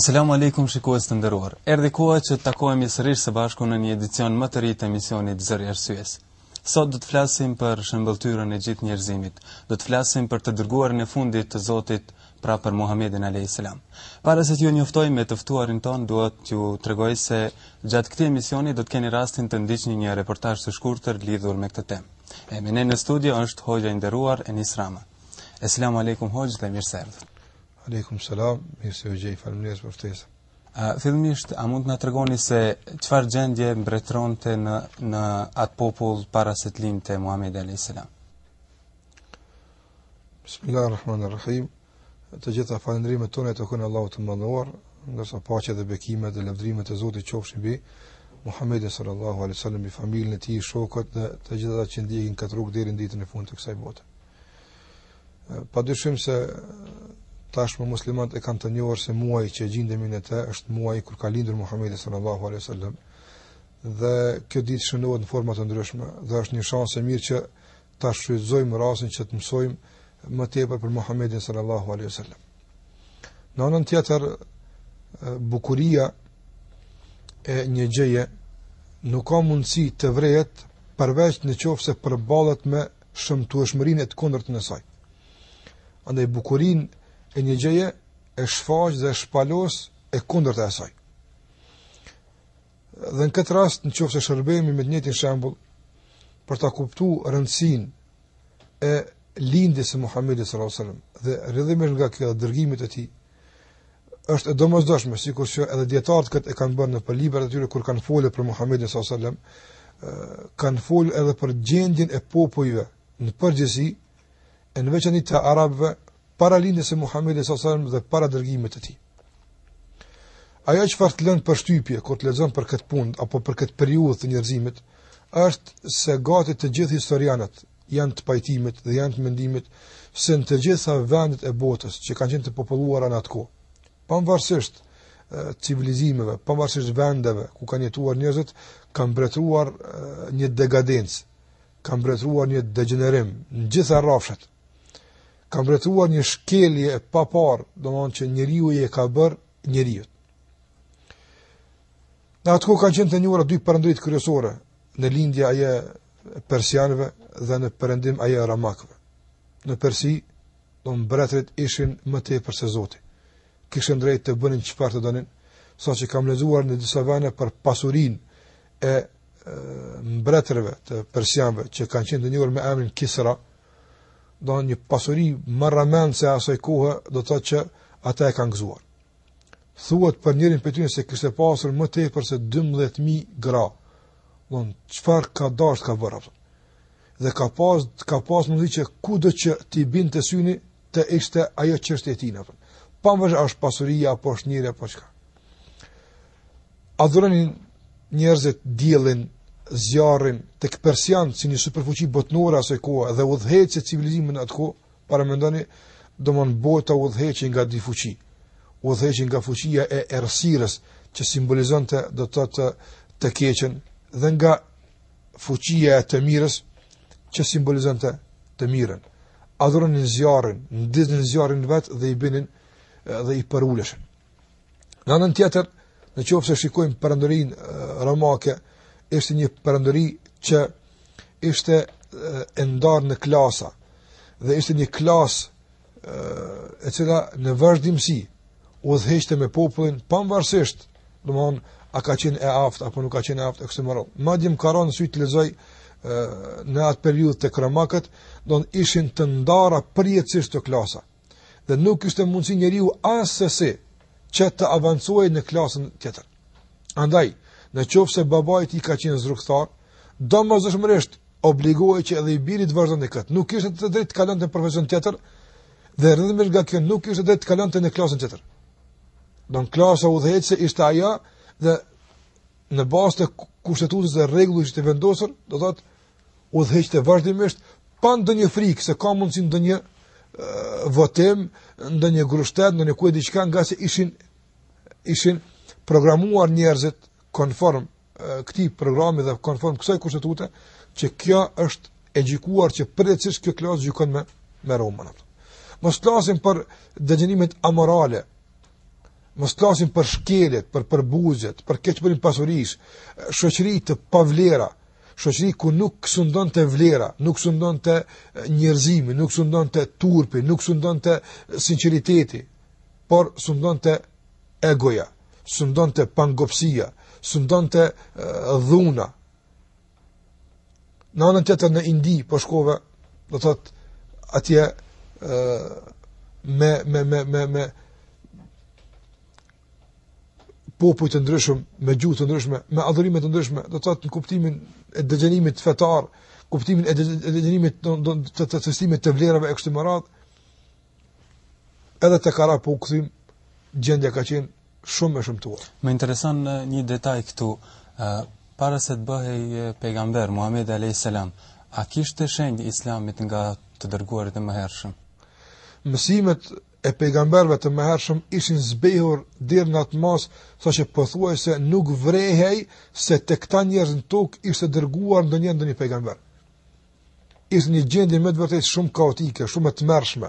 Asalamu alaikum shikues të nderuar. Erdhë koha që të takohemi sërish së bashku në një edicion më të ri të emisionit Zëri i Arsyes. Sot do të flasim për shëmbëlltyrën e gjithë njerëzimit. Do të flasim për të dërguarin e fundit të Zotit pra për Muhammedin alayhis salam. Para se t'ju njoftoj me të ftuarin ton, dua t'ju tregoj se gjatë këtij emisioni do të keni rastin të ndiqni një reportazh të shkurtër lidhur me këtë temë. Emri në studio është Hoxha i nderuar Enis Rama. Asalamu alaikum Hoxh, dhe mirë se erdhët. Aleikum salam, mirë se u gjej, faleminderit për ftesën. A fillimisht a mund të na tregoni se çfarë gjendje mbretëronte në në atë popull para se të lindte Muhamedi alayhis salam? Bismillahirrahmanirrahim. Të gjitha falëndrimet tona i takojnë Allahut të Madhëruar, ndërsa paqja dhe bekimet dhe lavdrimet e Zotit qofshin mbi Muhamedi sallallahu alaihi wasallam, mbi familjen e tij, shokët dhe të gjitha ata që ndjekin këtë rrugë deri në ditën e fundit të kësaj bote. Padyshim se tashmë muslimat e kanë të njohur se muaji që gjindemin ne të është muaji kur ka lindur Muhamedi sallallahu alaihi wasallam. Dhe kjo ditë shënohet në forma të ndryshme dhe është një shans e mirë që ta shfrytëzojmë rastin që të mësojmë më tepër për Muhamedit sallallahu alaihi wasallam. Në anën tjetër bukuria e një gjëje nuk ka mundësi të vrejet përveç në qofë se përbalet me shëmtu e shmërin e të kondrët në saj. Andaj bukurin e një gjeje e shfaq dhe shpalos e kundër të asaj. Dhe në këtë rast në qofë se shërbemi me të njëti në shambull për të kuptu rëndësin e lindis e Muhammedi s.a.s. dhe rrëdhimir nga kjo dhe dërgimit e ti është e domozdoshme, si kur që edhe djetartë këtë e kanë bërë në për liber të tyre kur kanë folë për Muhammedi s.a.s. kanë folë edhe për gjendin e popojve në përgjësi e në veçani të arabëve para lindjes së Muhamedit sallallahu alaihi wasallam dhe para dërgimit të tij. Ajo që fort lën për shtypje kur të lexon për këtë punë apo për këtë periudhë të njerëzimit është se gati të gjithë historianët janë të pajtimit dhe janë të mendimit se në të gjitha vendet e botës që kanë qenë të popullura në atko, pavarësisht civilizimeve, pavarësisht vendeve ku kanë jetuar njerëzit, kanë mbretëruar një degadencë, kanë mbretëruar një degenerim në gjitha rrafshat ka bretuar një shkelje e papar, do më që njëriju e ka bërë njërijët. Në atë ko ka qenë të një ura dy përëndrit kërësore, në lindja aje persianve dhe në përëndim aje ramakve. Në persi, do më bretrit ishin më te përse zoti. Kishën drejt të bënin që partë të donin, sa që kam lezuar në disa vane për pasurin e e mbretërve të persianve që kanë qenë të njërë me emrin Kisra, do një pasuri më rëmen se asaj kohë, do të që ata e kanë gëzuar. Thuat për njërin për tynë se kështë e pasur më te përse 12.000 gra, do në qëfar ka dasht ka vërra, dhe ka pas, ka pas më dhe që ku dhe që ti bin të syni, të ishte ajo qështë e ti në pa më është pasuria, apo është njëre, apo qëka. A njerëzit djelin zjarrin tek persian si një superfuqi botnore asaj kohë dhe udhëheqje civilizimin atko para mendoni do bota udhëheqje nga dy fuqi udhëheqje nga fuqia e errësirës që simbolizonte do të thotë të, të keqen dhe nga fuqia e të mirës që simbolizonte të mirën adhuron zjarrin ndizën zjarrin vet dhe i binin dhe i përuleshin në anën tjetër në qofë se shikojmë përëndërin romake, ishte një përëndëri që ishte e ndarë në klasa dhe ishte një klas e, e cila në vërshdimësi u dheqte me popullin pamvarsisht do mëon a ka qenë e aftë apo nuk ka qenë e aftë kështu më radh. Madjem Karon sy të lezoj në atë periudhë të Kramakët, do ishin të ndara përjetësisht të klasa. Dhe nuk ishte mundësi njeriu asse se që të avancojë në klasën tjetër. Andaj në qofë se babajt i ka qenë zrukëthar, do më zëshmëresht obligohi që edhe i birit vërdo në këtë. Nuk ishtë të drejtë kalant të në profesion të tërë, dhe rëndëmër nga kënë nuk ishtë të drejtë kalant të në klasën të të tërë. Në klasë u dhejtë se ishte aja, dhe në basë të kushtetutës dhe regullu ishte vendosër, do të të u dhejtë të vazhdimisht, pan dë një frikë, se ka mundësin dë një uh, grushtet, dë një kujtë ishin, ishin programuar njerëzit, konform këtij programi dhe konform kësaj konstitute që kjo është e gjikuar që përdecisht kjo klas gjikon me me Romën atë. Mos klasim për dëgjënimet amorale. Mos klasim për shkelet, për përbuzjet, për keqëpërin pasurisë, shoqëri të pavlera, shoqëri ku nuk sundon të vlera, nuk sundon të njerëzimi, nuk sundon të turpi, nuk sundon të sinqeriteti, por sundon të egoja, sundon të pangopsia, sëndon të dhuna. Në anën tjetër në indi, po shkove, do të të atje me, me, me, me, me të ndryshme, me gjuhë të ndryshme, me adhurimet të ndryshme, do të të në kuptimin e dëgjenimit fetar, kuptimin e dëgjenimit të të sësimit të vlerave e kështë më radhë, edhe të kara po këthim, gjendja ka qenë shumë e shëmtuar. Më intereson një detaj këtu, para se të bëhej pejgamber Muhamedi alayhis salam, a kishte shenjë islamit nga të dërguarit e mëhershëm? Mësimet e pejgamberëve të mëhershëm ishin zbehur deri në atë mos, saqë po se nuk vrehej se të këta njerëz në tokë ishte dërguar ndonjë ndonjë pejgamber. Ishte një gjendje më të vërtetë shumë kaotike, shumë e tmerrshme.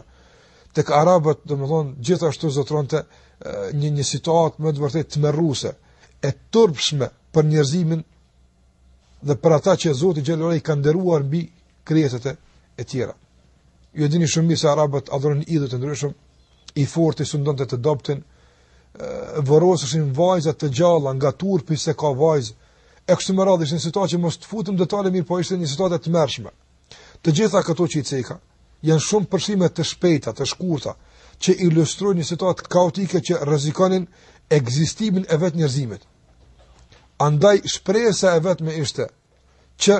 Tek arabët, domethënë, gjithashtu zotronte një një situatë më të vërtetë merruse, e turpshme për njerëzimin dhe për ata që Zoti xhelloi ka nderuar mbi krijesat e tjera. Ju dini shumë mirë se arabët adhurojnë idhë të ndryshëm, i fortë që ndonte të dobtin, vëroshin vajza të gjalla nga turpi se ka vajz. E kështu më radhë ishte një situatë që mos të futem detale mirë, po ishte një situatë tmerrshme. Të gjitha këto që i ceka janë shumë përshime të shpejta, të shkurta, që ilustrojnë një situatë kaotike që rrezikonin ekzistimin e vetë njerëzimit. Andaj shpresa e vetme ishte që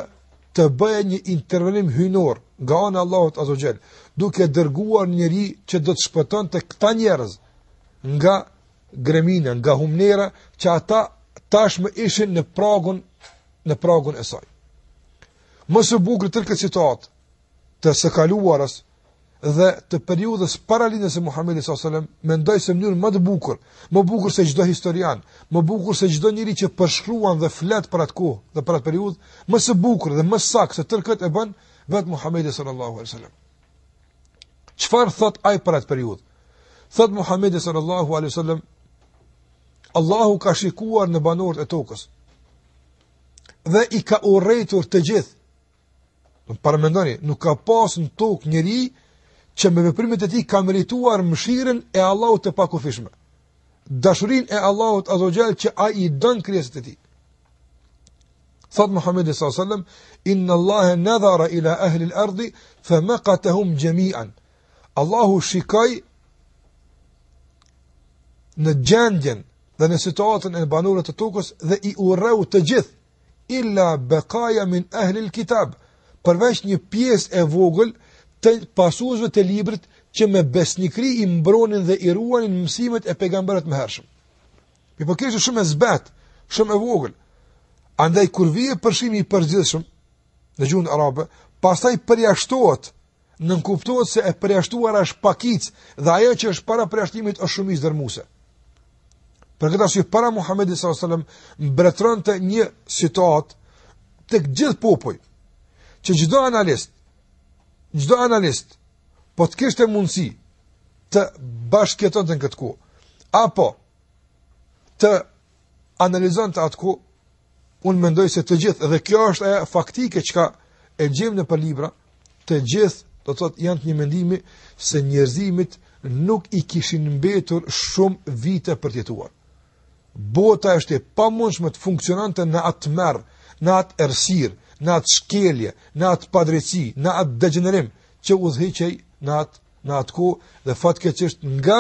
të bëhej një intervenim hyjnor nga ana e Allahut Azza duke dërguar një njerëz që do të shpëton të këta njerëz nga gremina, nga humnera që ata tashmë ishin në pragun në pragun e saj. Mosu bukur tërë këtë situatë të së kaluarës dhe të periudhës para lindjes së Muhamedit sallallahu alajhi wasallam, mendoj se mënyrë më të bukur, më bukur se çdo historian, më bukur se çdo njeri që përshkruan dhe flet për atë kohë dhe për atë periudhë, më së bukur dhe më saktë se tërë këtë e bën vetë Muhamedi sallallahu alajhi wasallam. Çfarë thot ai për atë periudhë? Thot Muhamedi sallallahu alajhi wasallam, Allahu ka shikuar në banorët e tokës dhe i ka urrëtur të gjithë. Do të paramendoni, nuk ka pasur në tokë njerëj që me veprimet e tij ka merituar mshirën e Allahut të pakufishme. Dashurinë e Allahut azhajal që ai i don krijesat e tij. Sad Muhammed sallallahu alaihi wasallam inna Allah nadhara ila ahli al-ard famaqatuhum jami'an. Allahu shikoi në gjendjen dhe në situatën e banorëve të tokës dhe i urreu të gjithë illa baqaya min ahli al-kitab. Përveç një pjesë e vogël të pasuesve të librit që me besnikri i mbronin dhe i ruanin mësimet e pejgamberit më hershëm. Mi po shumë e zbet, shumë e vogël. Andaj kur vije përshimi i përgjithshëm në gjuhën arabe, pastaj përjashtohet, kuptohet se e përjashtuara është pakic dhe ajo që është para përjashtimit është shumë i dërmuese. Për këtë arsye para Muhamedit sallallahu alajhi wasallam mbretëronte një citat tek gjithë popujt që çdo analist gjdo analist, po të kishtë e mundësi të bashkjeton të në këtë ku, apo të analizon të atë ku, unë mendoj se të gjithë, dhe kjo është e faktike që ka e gjemë në për libra, të gjithë, do të thotë, janë të një mendimi se njerëzimit nuk i kishin mbetur shumë vite për tjetuar. Bota është e pa mundshme të funksionante në atë merë, në atë ersirë, në atë shkelje, në atë padrejsi, në atë degenerim që u dhëhiqej në atë në atë kohë dhe fatkeqësisht nga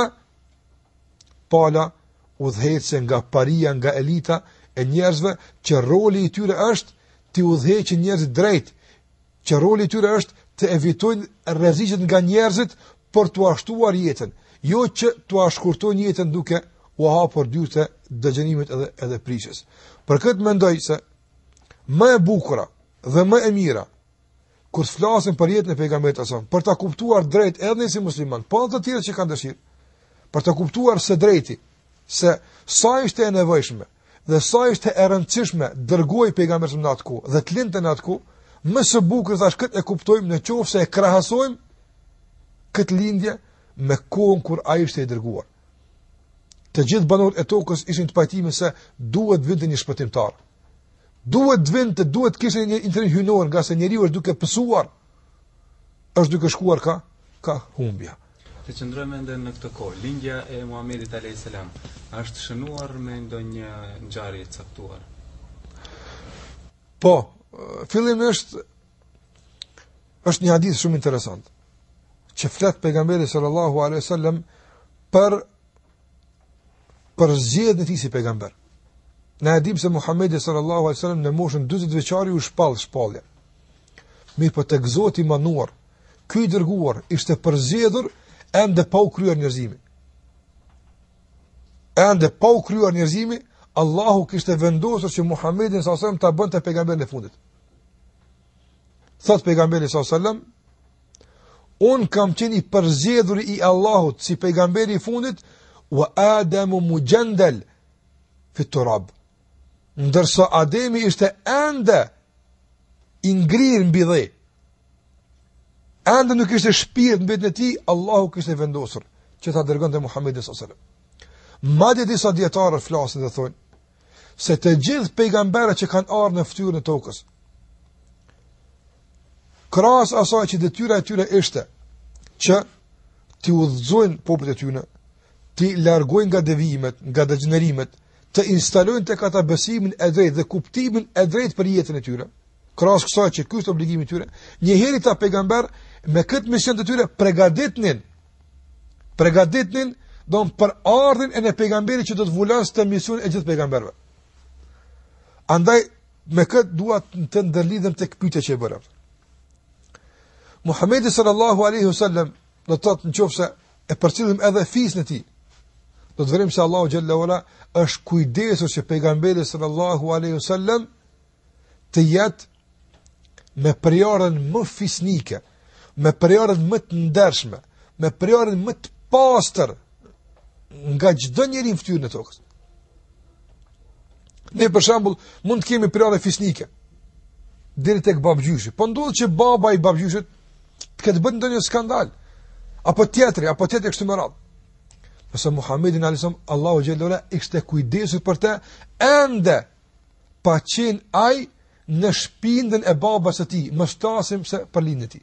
pala u nga paria, nga elita e njerëzve që roli i tyre është ti u dhëhiqë njerëz drejt, që roli i tyre është të evitojnë rreziqet nga njerëzit për t'u ashtuar jetën, jo që t'u ashkurtojnë jetën duke u hapur dyte dëgjënimit edhe edhe prishjes. Për këtë mendoj se më e bukur dhe më e mira kur flasim për jetën e pejgamberit sa për ta kuptuar drejt edhe nëse si musliman, po të tjerë që kanë dëshirë, për ta kuptuar së drejti se sa ishte e nevojshme dhe sa ishte e rëndësishme dërgoj pejgamberin në atku dhe të lindte në atku, më së bukur sa këtë e kuptojmë në qoftë se e krahasojmë këtë lindje me kohën kur ai ishte i dërguar. Të gjithë banorët e tokës ishin të pajtimit se duhet vinte një shpëtimtar. Duhet të të duhet kishë një interes hynor, nga se njeriu është duke psuar, është duke shkuar ka ka humbja. Të qëndrojmë ende në këtë kohë, lindja e Muhamedit a.s. është shënuar me ndonjë ngjarje të caktuar. Po, fillim është është një hadith shumë interesant. që flet pejgamberi sallallahu alaihi wasallam për për zgjedhjen e tij si pejgamber. Në edhim se Muhammedi sallallahu alaihi wasallam në moshën 20 vjeçari u shpall shpallje. Mirë për po të Zoti i manduar, ky i dërguar ishte përzgjedhur ende pa u kryer njerëzimi. Ende pa u kryer njerëzimi, Allahu kishte vendosur që Muhammedin sallallahu alaihi wasallam ta bënte pejgamberin e fundit. Thotë pejgamberi sallallahu alaihi wasallam un kam qenë i përzgjedhur i Allahut si pejgamberi i fundit wa adamu mujandal fi turab ndërso Ademi ishte ende i ngrirë mbi dhe. Ende nuk ishte shpirt mbi të në ti, Allahu kështë e vendosur që ta dërgën dhe Muhammed s.a.s. Madje disa djetarër flasin dhe thonë, se të gjithë pejgamberët që kanë arë në ftyrë në tokës, kras asaj që detyra e tyre ishte që t'i udhëzojnë popët e tyre, t'i largojnë nga devimet, nga dëgjënerimet, të instalojnë të kata besimin e drejt dhe kuptimin e drejt për jetën e tyre, krasë kësa që kështë obligimi tyre, njëheri ta pegamber me këtë mision të tyre pregaditnin, pregaditnin do në për ardhin e në pegamberi që do të vullans të mision e gjithë pegamberve. Andaj, me këtë duat të ndërlidhëm të këpyte që e bërëm. Muhammedi sallallahu aleyhi sallem, do të të në qofë se e përcidhëm edhe fisë në ti, do të vërim se Allahu Gjelle Ola është kujdesur që pejgamberi sallallahu alaihi wasallam të jetë me priorën më fisnike, me priorën më të ndershme, me priorën më të pastër nga çdo njeri në fytyrën e tokës. Ne për shembull mund të kemi priorë fisnike deri tek babgjyshi, po ndodh që baba i babgjyshit të ketë bën ndonjë skandal apo teatri, apo teatri kështu më radh. Nëse Muhamedi në alisëm, Allahu Gjellola, i kështë e kujdesur për te, ende, pa qenë aj, në shpindën e babës e ti, më shtasim se për linë ti.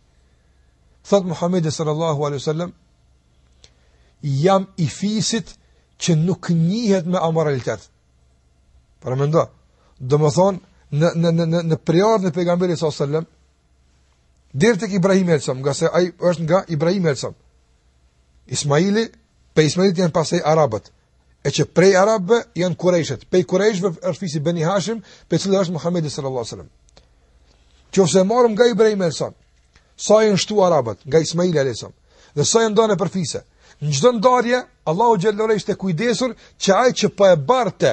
Thotë Muhamedi sërë Allahu a.s. Jam i fisit që nuk njihet me amoralitet. Për më ndo, do më thonë, në, në, në, në, në priarë në pegamberi sërë sëllëm, të kë Ibrahim e lësëm, nga se aj është nga Ibrahim e lësëm. Ismaili, Pe Ismailit janë pasaj Arabët. E që prej Arabëve janë Kurejshet. Pe i Kurejshve është fisi Beni Hashim, pe cilë është Muhammedi s.a.s. Që fëse marëm nga Ibrahim Elson, sa e shtu Arabët, nga Ismail Elson, dhe sa e ndane për fise. Në gjdo ndarje, Allahu Gjellore ishte kujdesur që ajë që pa po e barte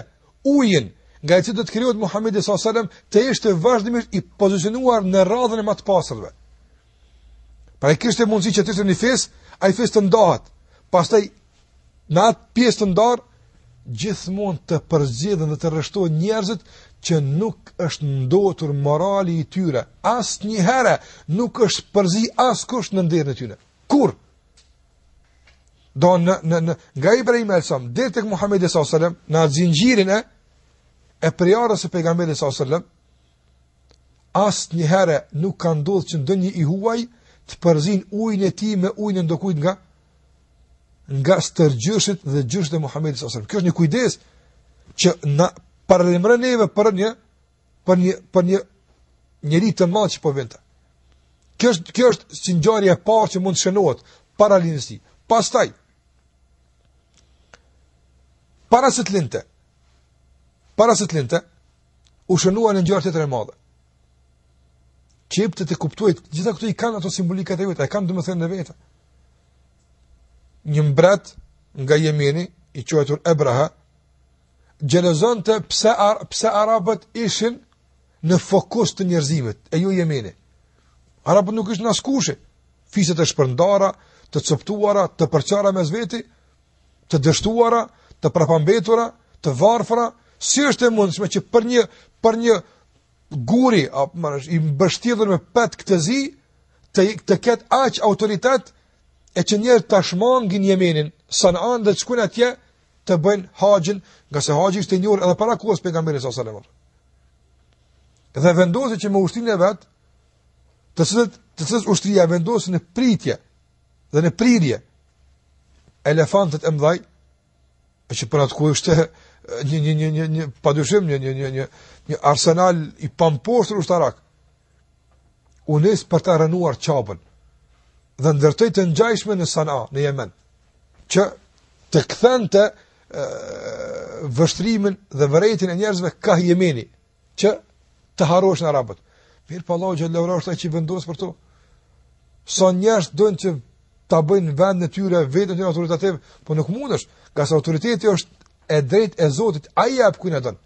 ujin nga e cilë të të kriot Muhammedi s.a.s. të ishte vazhdimisht i pozicionuar në radhën e matë pasërve. Pra e kështë e mundësi që të të një fis, a i fis të ndahat. Pastaj në atë pjesë të ndarë, gjithmonë të përzidhen dhe të rështohen njerëzit që nuk është ndotur morali i tyre. Asë një herë nuk është përzi asë kështë në ndirën e tyre. Kur? Do në, në, në, nga Ibrahim e Elsam, dhe të këtë Muhammed S.A.S. në atë zingjirin e, e prejarës e pejgamberi S.A.S. Asë një herë nuk kanë dodhë që ndë një i huaj, të përzin ujnë e ti me ujnë e ndokujt nga, nga stërgjyshit dhe gjyshit e Muhammedit s.a.s. Kjo është një kujdes që në paralimreneve për një për një, për një njëri të madhë që povinte. Kjo është, kjo është që e parë që mund të shënohet Pas Pastaj, para së të linte, para së të linte, u shënua në njëri të të remadhe. Qepte të kuptuajt, gjitha këtu i kanë ato simbolikat e vetë, e kanë dhe më thërë në vetë një mbret nga Jemeni, i quajtur Ebraha, xhelozonte pse ar pse arabët ishin në fokus të njerëzimit e ju Jemeni. Arabët nuk ishin askushë, fisë të shpërndara, të çoptuara të përçara mes veti, të dështuara, të prapambetura, të varfra, si është e mundshme që për një për një guri apo marrësh i mbështjellur me pat këtë zi të të ket aq autoritet e që njerë tashmangin jemenin, sa në andë dhe që kuna atje, të bëjnë haqin, nga se haqin shte njërë edhe para kohës për nga mërë nësa Dhe vendosi që me ushtin e vetë, të sësët, të sësët ushtria vendosi në pritje dhe në prirje elefantët e mdhaj, e që për atë kohë është një, një, një, një, një padushim, një, një, një, një arsenal i pamposhtër ushtarak, unës për të rënuar qabën, dhe ndërtoj të ngjajshme në Sana'a në Yemen që të kthente vështrimin dhe vërejtjen e njerëzve ka Yemeni që të harosh në Arabot. Për pallogjë e lavrorta që vendos për to. Sa njerëz duhen të ta bëjnë vend në tyre vetë të autoritativ, po nuk mundesh, ka sa autoriteti është e drejtë e Zotit, ai jap kujt e don.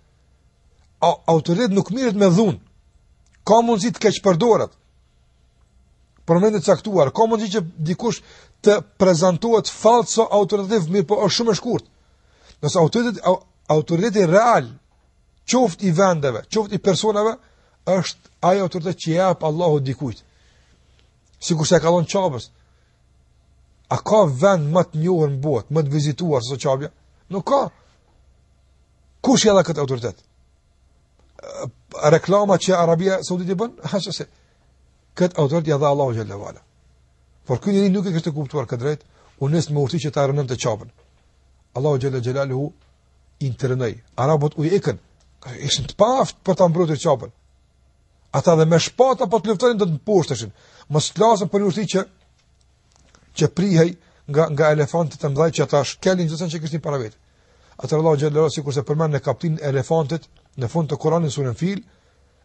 Autoritet nuk mirët me dhun. Ka mundësi të keq përdoret përmendë të caktuar, ka mundësi që dikush të prezantohet falso autoritativ, mirë po është shumë e shkurt. Nëse autoriteti, autoriteti real, çoft i vendeve, çoft i personave, është ai autoritet që jep Allahu dikujt. Si kurse e kalon qabës. A ka vend më të njohën në botë, më të vizituar së qabja? Nuk ka. Kush jela këtë autoritet? Reklama që Arabia Saudite i bënë? Ha, që se këtë autorit ja dha Allahu xhalla wala. Por ky njeriu nuk e kishte kuptuar këtë drejt, u nis me urtë që ta rënë të çapën. Allahu xhalla xhelaluhu internet. Arabot u ikën, ka ishin të paft për ta mbrojtur çapën. Ata dhe me shpatë apo të luftonin do të mposhteshin. Mos lasën për urtë që që prihej nga nga elefantët të mëdhej që ata shkelin gjithsesi që kishin para vet. Atë Allahu xhalla xhelaluhu sikurse përmend në kapitullin elefantët në fund të Kur'anit sura Fil.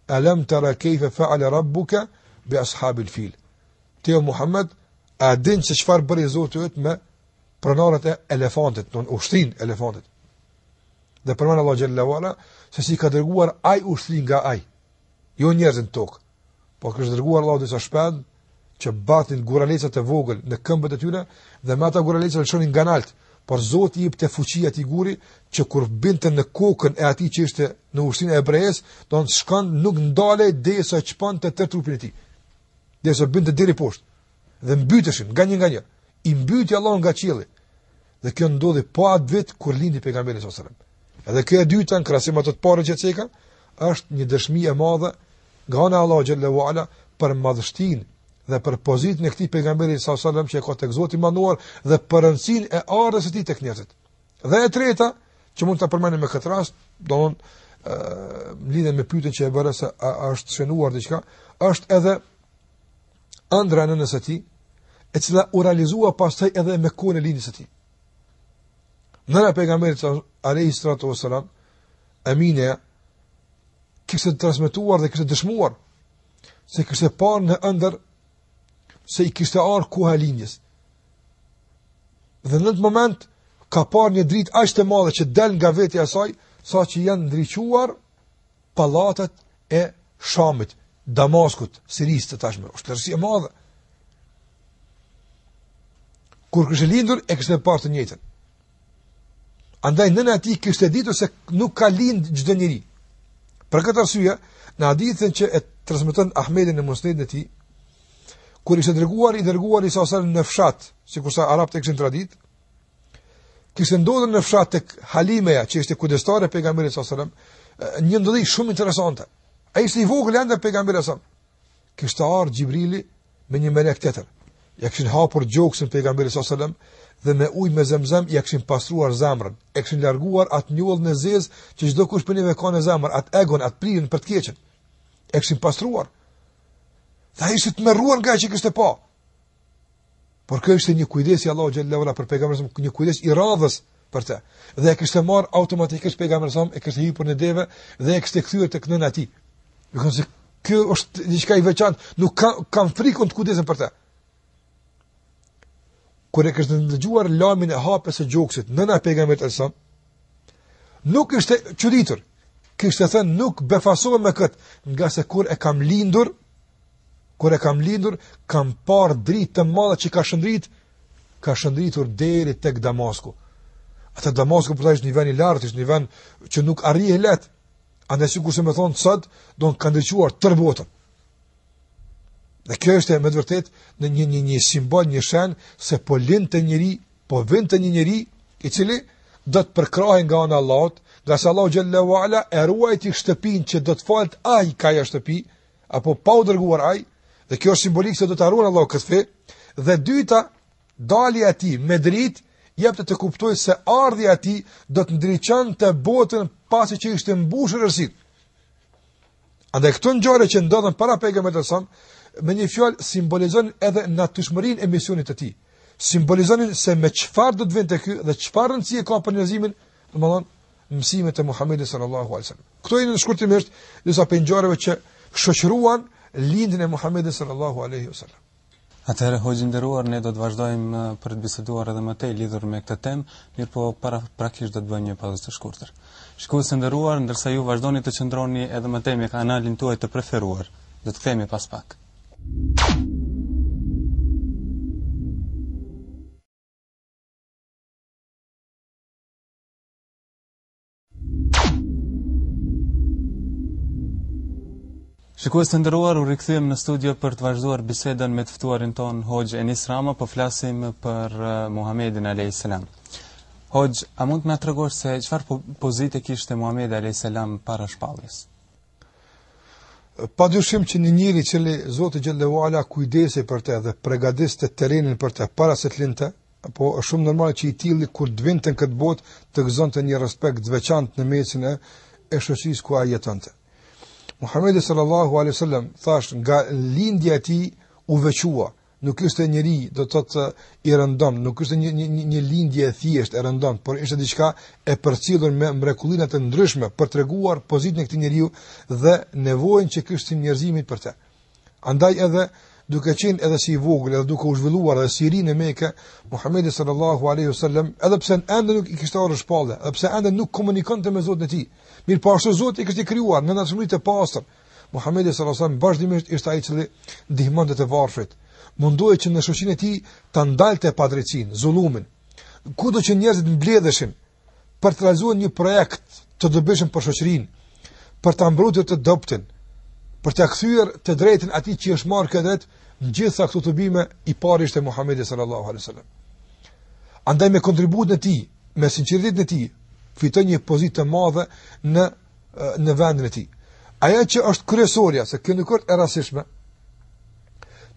Alam tara kayfa fa'ala rabbuka be ashabi fil. Ti o Muhammed, a din se çfarë bëri Zoti yt me pronarët e elefantit, ton ushtrin elefantit. Dhe përmend Allahu xhallahu ala se si ka dërguar ai ushtrin nga ai. Jo njerëzën tokë, po kështë dërguar allah disa shpend që batin guralecat e vogël në këmbët e tyre dhe me ata guralecat shonin nga naltë, por Zoti jep të fuqia ti guri që kur binte në kokën e atij që ishte në ushtrinë e Hebrejës, don nuk ndale derisa çpon të tërë trupin e bëndë të diri poshtë dhe mbyteshin nga një nga një. I mbyti Allahu nga qili Dhe kjo ndodhi pa po atë vit kur lindi pejgamberi sallallahu alajhi wasallam. Edhe kjo e dyta krahasim ato të parë që çeka është një dëshmi e madhe nga ana Allah Allahu xhallahu ala për madhështin dhe për pozitën e këtij pejgamberi sallallahu alajhi wasallam që e ka tek Zoti i manduar dhe për rëndësinë e arës së tij tek njerëzit. Dhe e treta që mund ta përmendim me këtë rast, domthonë ë me pyetjen që e bëra se është shënuar diçka, është edhe ëndra në nësë ti, e cila u realizua pas taj edhe me kone linjës e ti. Nëra pejgamberit a rejë sëratë o sëram, e mine, kështë të transmituar dhe kështë dëshmuar, se kështë parë në ëndër, se i kështë arë kuha linjës. Dhe në të moment, ka parë një dritë ashtë të madhe që del nga vetëja saj, sa që janë ndriquar palatët e shamitë Damaskut, Sirisë të tashme, është tërësi e madhe. Kur kështë lindur, e kështë e partë të njëtën. Andaj nëna ti kështë e ditu se nuk ka lindë gjithë njëri. Për këtë arsuja, në aditën që e transmiton Ahmedin e Mosnedin e ti, kur i se dërguar, i dërguar i sasarën në fshat, si kursa Arab të kështë në radit, kështë ndodhën në fshat të halimeja, që ishte kudestare pegamirin sasarëm, një ndodhi shumë interesante. A ishte i vogël ende pejgamberi sa. Kishte ardhur Xhibrili me një melek tjetër. Ja kishin hapur gjoksin pejgamberit sallallahu alajhi wasallam dhe me ujë me Zamzam ja kishin pastruar zemrën. E kishin larguar atë njollën e zezë që çdo kush punë vekon në zemër, atë egon, atë pririn për të keqën. E kishin pastruar. Tha ishte të merruar nga që kishte pa. Por kjo ishte një kujdes i Allahu xhallahu ala për pejgamberin, një kujdes i radhës për të. Dhe e kishte marr automatikisht pejgamberin, e kishte hipur në deve dhe e kishte kthyer tek nëna e tij Ju kanë se kjo është diçka i veçantë, nuk ka, kam frikën të kujdesem për të. Kur e kështë dëgjuar lamin e hapes e gjokësit, nëna pejgamber të lësëm, nuk është qëritur, kështë e thënë nuk befasohë me këtë, nga se kur e kam lindur, kur e kam lindur, kam par dritë të madhe që ka shëndrit, ka shëndritur deri tek Damasku. Ata Damasku përta ishtë një ven i lartë, ishtë një ven që nuk arrije letë, A ne se më me thonë të sëtë, do në kanë dëquar tërë botën. Dhe kjo është e me të vërtet në një një një simbol, një shenë, se po linë të njëri, po vind të njëri, i cili do të përkrahin nga anë Allahot, dhe se Allah Gjallahu Ala e ruajt i shtëpin që do të falët aji ka shtëpi, apo pa u dërguar aji, dhe kjo është simbolik se do të arruan Allah këtë fe, dhe dyta, dali ati me drit, jep të të kuptoj se ardhja ati do të ndriqan të botën pasi që ishte mbushur rrezik. A dhe këto ngjarje që ndodhen para pejgamberit son, me një fjalë simbolizojnë edhe natyrshmërinë e misionit të tij. Simbolizonin se me çfarë do të vinë te ky dhe çfarë rëndësi ka për njerëzimin, domthon mësimet e Muhamedit sallallahu alaihi wasallam. Kto janë shkurtimisht disa pejgamberëve që shoqëruan lindjen e Muhamedit sallallahu alaihi wasallam. Atëherë hojë ndëruar ne do të vazhdojmë për të biseduar edhe më tej lidhur me këtë temë, mirë po para praktikisht do të bëjmë një pauzë të shkurtër. Shikoj se ndëruar ndërsa ju vazhdoni të qëndroni edhe më tej me kanalin tuaj të preferuar. Do të kthehemi pas pak. Shikues të nderuar, u rikëthim në studio për të vazhduar bisedën me të ftuarin ton Hoxh Enis Rama, po flasim për uh, Muhamedin alayhis salam. Hoxh, a mund të na tregosh se çfarë po-, e kishte Muhamedi alayhis salam para shpalljes? Pa dyshim që një njëri që le Zotë Gjellewala kujdesi për te dhe pregadis të terenin për te para se të linte, po është shumë normal që i tili kur dvinte në këtë bot të të një respekt dveçant në mesin e shësis ku a të. Muhammedi sallallahu alaihi wasallam thash nga lindja e tij u veçua. Nuk ishte njëri, do të thotë i rëndom, nuk ishte një një një lindje e thjeshtë e rëndom, por ishte diçka e përcjellur me mrekullina të ndryshme për treguar pozitën e këtij njeriu dhe nevojën që kishte njerëzimit për të. Andaj edhe duke qenë edhe si i vogël, edhe duke u zhvilluar edhe si rinë ri në Mekë, Muhamedi sallallahu alaihi wasallam, edhe pse ende nuk i kishte shpallë, edhe pse ende nuk komunikonte me Zotin e tij, Mirë po ashtu Zotë kështë i kryuar, në në të shumërit e pasër, Muhammedi së rasam bashdimisht ishtë aji qëli dihman dhe të varfrit. Mundoj që në shushin e ti të ndalë të padrecin, zulumin, ku do që njerëzit në për të realizuar një projekt të dëbëshin për shushrin, për të ambrutir të dëptin, për të akthyër të drejtin ati që është marrë këtë dretë në gjitha këtu të bime i parisht e Muhammedi së rasam. Andaj me kontribut në ti, me sinqiritit e ti, fitoj një pozitë të madhe në në vendin e tij. Aja që është kryesorja se kjo nuk është e rastishme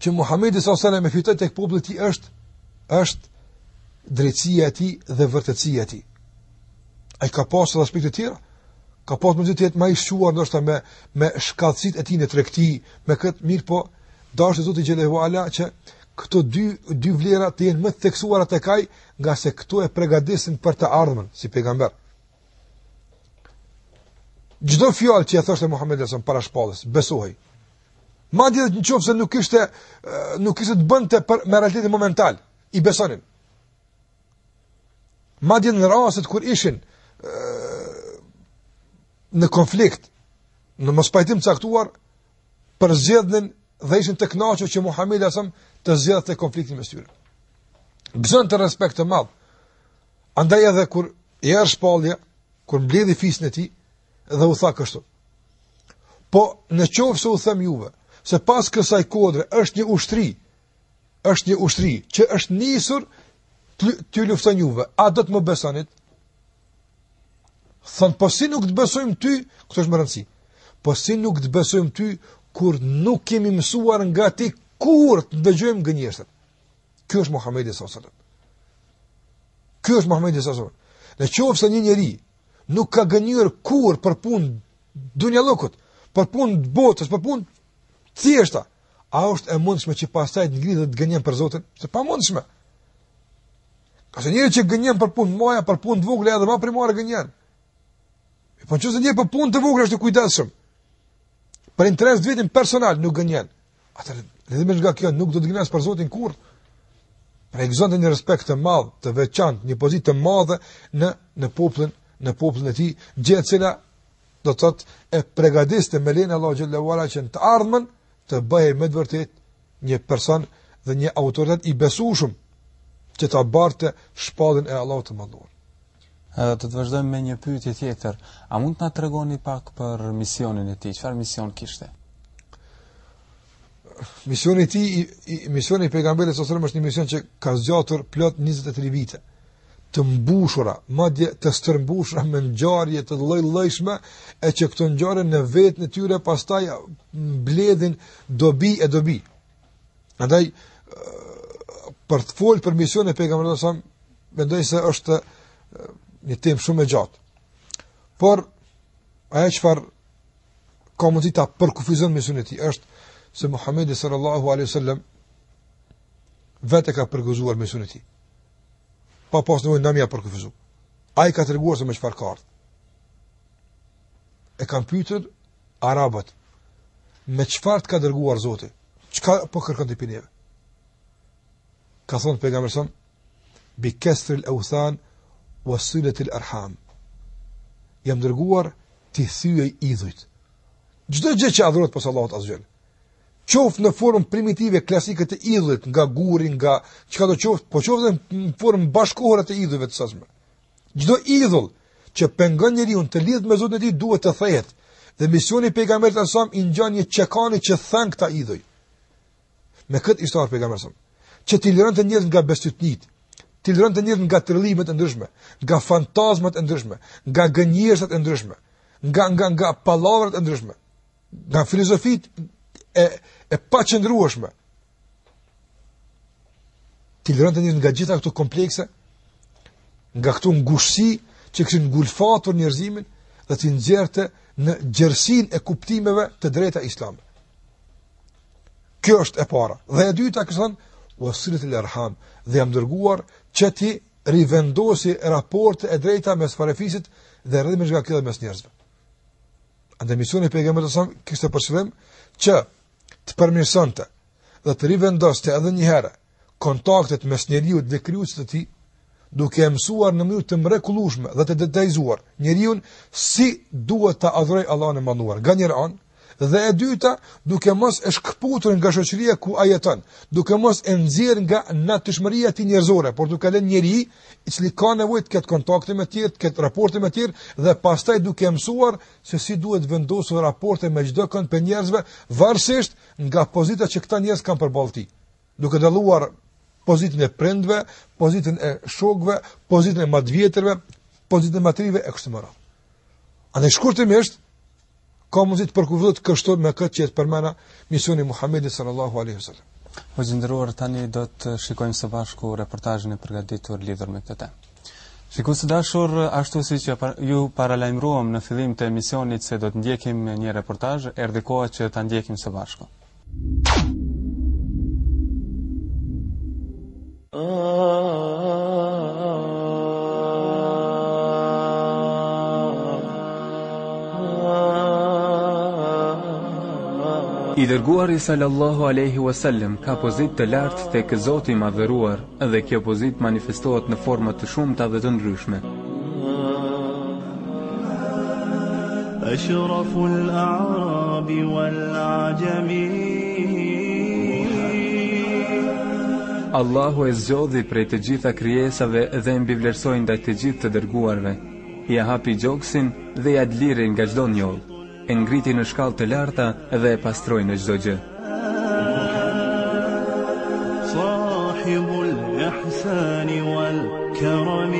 që Muhamedi sallallahu alajhi wasallam fitoi tek populli i tij është është drejtësia e tij dhe vërtetësia e tij. Ai ka pasur edhe aspekte të tjera. Ka pasur mundësi të jetë më i shquar ndoshta me me shkallësitë e tij në tregti, me këtë mirë po dashur Zoti xhelahu ala që këto dy dy vlera të jenë më theksuara tek ai, nga se këto e përgatisin për të ardhmen si pejgamber gjdo fjallë që e thoshtë e Muhammed Lesson para shpallës, besohi. Ma dhe dhe në qofë se nuk ishte nuk ishte të bëndë për me realitetin momental, i besonin. Ma dhe në rraset kur ishin në konflikt, në mos pajtim të caktuar, për zjedhnin dhe ishin të knaqë që Muhammed Lesson të zjedhë të konfliktin me styrë. Gëzën të respekt të madhë, andaj edhe kur i er shpallëja, kur mbledhi fisin e tij, dhe u tha kështu. Po në qovë se u them juve, se pas kësaj kodre është një ushtri, është një ushtri që është njësur të ju luftën juve, a do të më besanit? Thënë, po si nuk të besojmë ty, këto është më rëndësi, po si nuk të besojmë ty, kur nuk kemi mësuar nga ti, kur të dëgjojmë gë njështët. Kjo është Mohamedi Sosëllet. Kjo është Mohamedi Sosëllet. Në qovë se një njëri, nuk ka gënyer kur për punë dunjallukut, për punë të botës, për punë thjeshta. A është e mundshme që pastaj të ngrihet të gënjen për Zotin? Se e pamundshme. Ka njerëz që gënjen për punë moja, për punë të vogla edhe më primore gënjen. E po se një për punë të vogla është të kujdesshëm. Për interes vetëm personal nuk gënjen. Atë lidhemi nga kjo nuk do të gënjesh për Zotin kurrë. Pra e gëzonte një respekt të madh, të veçantë, një pozitë të madhe në në popullin në popullin e tij, gjë e cila do të thotë e përgatiste me lenë Allahu xhallahu ala që në të ardhmen të bëhej me vërtet një person dhe një autoritet i besueshëm që ta bartë shpadin e Allahut të mëdhur. Edhe të të vazhdojmë me një pyetje tjetër. A mund të na tregoni pak për misionin e tij? Çfarë mision kishte? Misioni ti, i e misioni i pejgamberit sallallahu është një mision që ka zgjatur plot 23 vite të mbushura, madje të stërmbushura me ngjarje të lloj-llojshme, e që këto ngjarje në vetë në tyre pastaj mbledhin dobi e dobi. Andaj për të folur për misionin e pejgamberit sa mendoj se është një temë shumë e gjatë. Por ajo çfarë komunitet për kufizon misionin e tij është se Muhamedi sallallahu alaihi wasallam vetë ka përgjuar misionin e tij pa pas nevojë ndonjë për A Ai ka treguar se me çfarë ka E kanë pyetur arabët me çfarë ka dërguar Zoti? Çka po kërkon ti pinë? Ka thonë pejgamberi son bi kesr al awthan wa silat al arham. Jam dërguar ti thyej idhujt. Çdo gjë që adhurohet pas Allahut azhjal qoftë në formë primitive klasike të idhut nga guri nga çka do të qoftë po qoftë në formë bashkohore të idhëve të sasme çdo idhull që pengon njeriu të lidhet me Zotin e tij duhet të thehet dhe misioni i pejgamberit e sasëm i ngjan një çekani që thën këta idhuj me këtë ishtar pejgamberi sasëm që ti liron të njerëz nga besytnit ti liron të njerëz nga trëllimet e ndryshme nga fantazmat e ndryshme nga gënjeshtat e ndryshme nga nga nga pallavrat e ndryshme nga filozofit e e pa qëndrueshme. Ti lërën të njështë nga gjitha këtu komplekse, nga këtu ngushësi, që kishin në gulfatë njërzimin, dhe të nxjerrte në gjersin e kuptimeve të drejta islame. Kjo është e para. Dhe e dyta kështë thënë, o sëllit arham dhe jam dërguar që ti rivendosi raporte e drejta mes farefisit dhe rrëdhme nga këtë dhe mes njerëzve. Andë emisioni pejgëmë të samë, kështë e përshëllim, që të përmirësonte dhe të rivendoste edhe një herë kontaktet mes njeriu dhe krijuesit të tij, duke mësuar në mënyrë të mrekullueshme dhe të detajzuar njeriu si duhet ta adhurojë Allahun e mënduar. Nga njëra anë, dhe e dyta duke mos e shkëputur nga shoqëria ku a jeton, duke mos e nxjerr nga natyrshmëria e njerëzore, por duke lënë njëri i cili ka nevojë të ketë kontakte me tjerë, të ketë raporte me tjerë dhe pastaj duke mësuar se si duhet vendosur raporte me çdo kënd për njerëzve, varësisht nga pozita që këta njerëz kanë për ballti. Duke dalluar pozitën e prindve, pozitën e shokëve, pozitën e madhvjetërve, pozitën e matrive e kështu me radhë. A ne shkurtimisht, ka mundësi të përkufizohet kështu me këtë që përmena misioni Muhamedi sallallahu alaihi wasallam. Ju nderuar tani do të shikojmë së bashku reportazhin e përgatitur lidhur me këtë. Shikoj së dashur ashtu siç ju para në fillim të emisionit se do të ndjekim një reportazh, erdhi koha që ta ndjekim së bashku. Ah. I dërguar sallallahu aleyhi wasallem ka pozit të lartë të këzoti madhëruar dhe kjo pozit manifestohet në format të shumë të dhe të ndryshme. Ashraful Arabi wal Ajami Allahu e zgjodhi prej të gjitha krijesave dhe mbi vlerësoi ndaj të gjithë të dërguarve. Ja hapi gjoksin dhe ja dlirin nga çdo njollë e ngriti në shkallë të larta dhe e pastroi në çdo gjë. Sahibul ihsan wal karam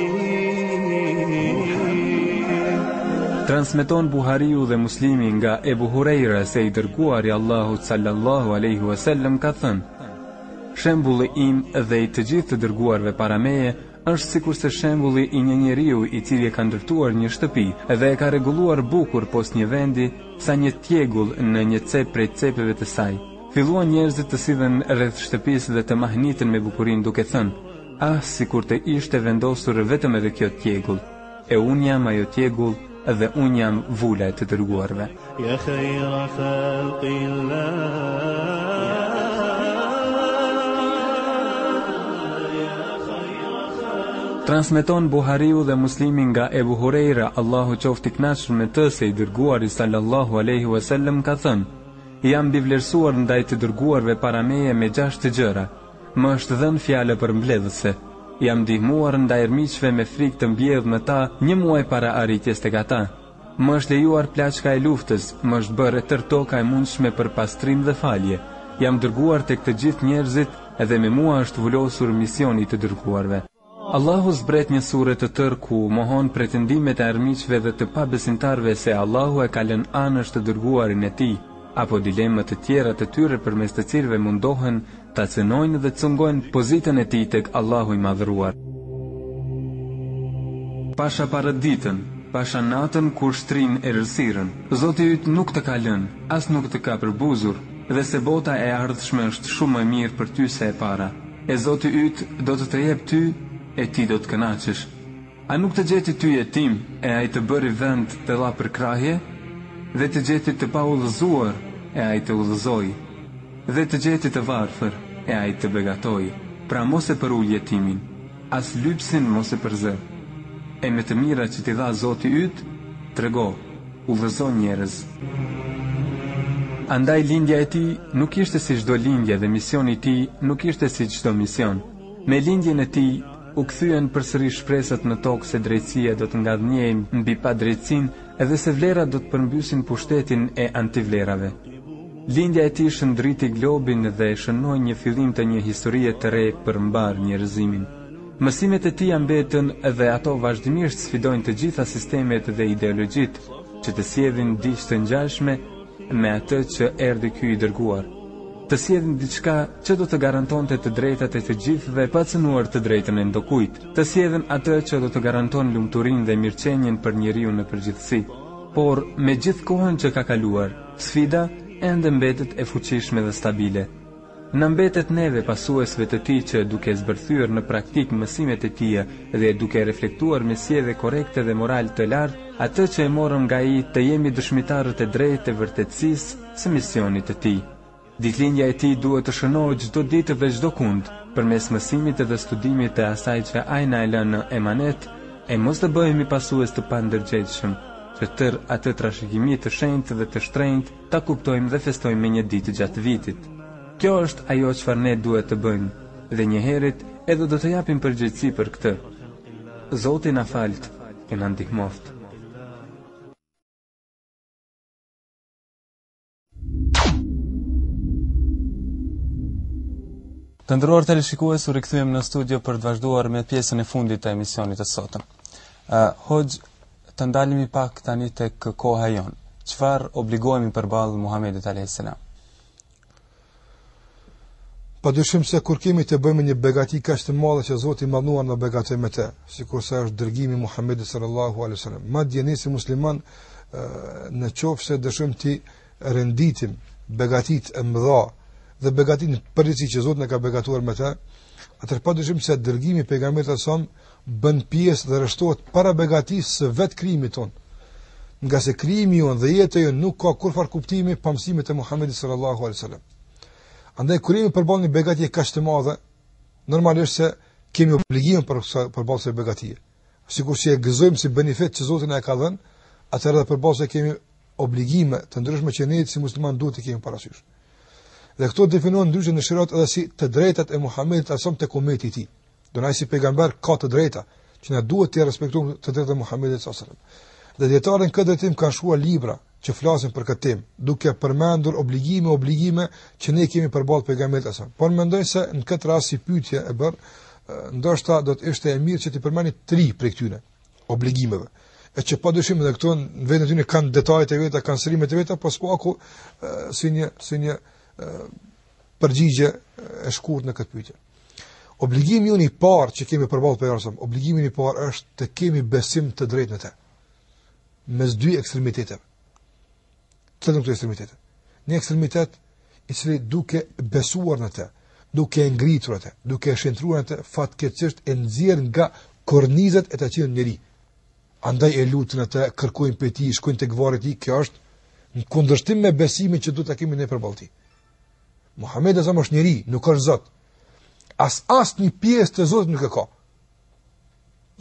Transmeton Buhariu dhe Muslimi nga Ebu Hureyra se i dërguari Allahu sallallahu aleyhu a ka thënë Shembulli im dhe i të gjithë të dërguarve parameje është sikur se shembulli i një njeriu i cili e ka ndërtuar një shtëpi dhe e ka rregulluar bukur poshtë një vendi sa një tjegull në një cep prej cepeve të saj. Filluan njerëzit të sidhen rreth shtëpisë dhe të mahnitën me bukurinë duke thënë: "Ah, sikur të ishte vendosur vetëm edhe kjo tjegull. E un jam ajo tjegull dhe un jam vula e të dërguarve." Ya khayra transmeton Buhariu dhe muslimin nga Ebu Hureyra, Allahu qofti knashur me të se i dërguar i sallallahu aleyhi wasallem ka thënë, jam bivlerësuar ndaj të dërguarve parameje me gjasht të gjëra, më është dhenë fjale për mbledhëse, jam dihmuar ndaj rmiqve me frikë të mbjedhë me ta një muaj para arritjes të gata, më është lejuar plaqka e luftës, më është bërë e tërto ka e mundshme për pastrim dhe falje, jam dërguar të këtë gjithë njerëzit edhe me mua është vullosur misioni të dërguarve. Allahu zbret një sure të tërë ku mohon pretendimet e armiqve dhe të pa se Allahu e kalen anështë të dërguarin e ti, apo dilemët të tjera të tyre për mes të cilve mundohen të cënojnë dhe cëngojnë pozitën e ti të kë Allahu i madhruar. Pasha parët ditën, pasha natën kur shtrin e rësiren, zoti ytë nuk të kalen, as nuk të ka përbuzur, dhe se bota e ardhshme është shumë e mirë për ty se e para. E Zoti i yt do të të jep ty e ti do të kënaqesh. A nuk të gjeti ty e tim e a i të bëri vend të la për krahje? Dhe të gjeti të pa ullëzuar e a i të ullëzoj? Dhe të gjeti të varfër e a i të begatoj? Pra mos e për ullë jetimin, as lypsin mos e për zë. E me të mira që ti dha zoti ytë, të rego, ullëzoj njerëz. Andaj lindja e ti nuk ishte si gjdo lindja dhe misioni ti nuk ishte si gjdo mision. Me lindjen e ti u këthyën përsëri shpresët në tokë se drejtësia do të nga dhënjejmë në bipa drejtësin edhe se vlerat do të përmbysin pushtetin e antivlerave. Lindja e ti shëndriti globin dhe shënoi një fillim të një historie të re për mbar një rëzimin. Mësimet e ti mbetën dhe ato vazhdimisht sfidojnë të gjitha sistemet dhe ideologjit që të sjedhin dishtë të njashme me atë që erdi ky i dërguar të sjedhin diçka që do të garantonte të drejtat e të gjithëve pa cënuar të drejtën e ndokujt, të sjedhin atë që do të garanton lumturinë dhe mirëqenjen për njeriu në përgjithësi. Por me gjithë kohën që ka kaluar, sfida ende mbetet e fuqishme dhe stabile. Në mbetet neve pasuesve të ti që duke zbërthyër në praktik mësimet e tia dhe duke reflektuar me si edhe korekte dhe moral të lartë, atë që e morëm nga i të jemi dëshmitarët e drejtë e vërtetsis së misionit të ti. Ditlinja e tij duhet të shënohet çdo ditë dhe çdo kund, përmes mësimit dhe studimit të asaj që ai na e lën në emanet, e mos të bëhemi pasues të pandërgjeshëm, që tër atë trashëgimi të shenjtë dhe të shtrenjtë ta kuptojmë dhe festojmë me një ditë gjatë vitit. Kjo është ajo që ne duhet të bëjmë, dhe një herit edhe do të japim përgjëtësi për këtë. Zotin a faltë, e na ndihmoft. Të ndëruar të lëshikues, u rikëthujem në studio për të vazhduar me pjesën e fundit të emisionit të sotëm. Uh, Hoxh, të ndalimi pak tani të këkoha jonë. Qëfar obligohemi për balë Muhammedit a.s. Pa dëshim se kur kemi të bëjmë një begati kështë të madhe që Zotë i manuar në begate me te, si kurse është dërgimi Muhammedit sallallahu Ma djeni si musliman uh, në qofë se dëshim ti renditim begatit e mëdha, dhe begatin përgjithësi që Zoti na ka begatuar me ta, të, atë padyshim se dërgimi pejgamberit son bën pjesë dhe rështohet para begatisë së vetë krimi ton. Nga se krijimi on dhe jeta jon nuk ka kurfar kuptimi pa mësimet e Muhamedit sallallahu alaihi wasallam. Andaj kur jemi përball një e kaq të madhe, normalisht se kemi obligimë për përball së begatie. Sikur si e gëzojmë si benefit që Zoti na ka dhënë, atëherë përball se kemi obligime të ndryshme që ne si musliman duhet të kemi parasysh. Dhe këto definohen ndryshe në shirat edhe si të drejtat e Muhamedit sallallahu alajhi wasallam kometi i tij. Do na si pejgamber ka të drejta që na duhet të respektojmë të drejtat e Muhamedit sallallahu alajhi wasallam. Dhe dietarën këtë tim kanë shkuar libra që flasin për këtë tim, duke përmendur obligime obligime që ne kemi përballë pejgamberit sallallahu wasallam. Por mendoj se në këtë rast si pyetje e bën, ndoshta do të ishte e mirë që të përmendni tre prej këtyre obligimeve e që pa dëshim dhe këto në vetën të kanë detajet e veta, kanë sërimet e veta, po s'po aku si një, si një përgjigje e shkurt në këtë pyetje. Obligimi i parë që kemi përballë për Jerusalem, obligimi i parë është të kemi besim të drejtë në të. Mes dy ekstremiteteve. Të dy ekstremitete. Një ekstremitet i cili duke besuar në të, duke ngritur atë, duke shëntruar atë, fatkeqësisht e nxjerr nga kornizat e të cilën njëri andaj e lutën atë kërkojnë për ti, shkojnë tek gvarët i, kjo është në kundërshtim me besimin që duhet të kemi në e Muhammed e zëmë është njëri, nuk është zëtë. As asë një pjesë të zëtë nuk e ka.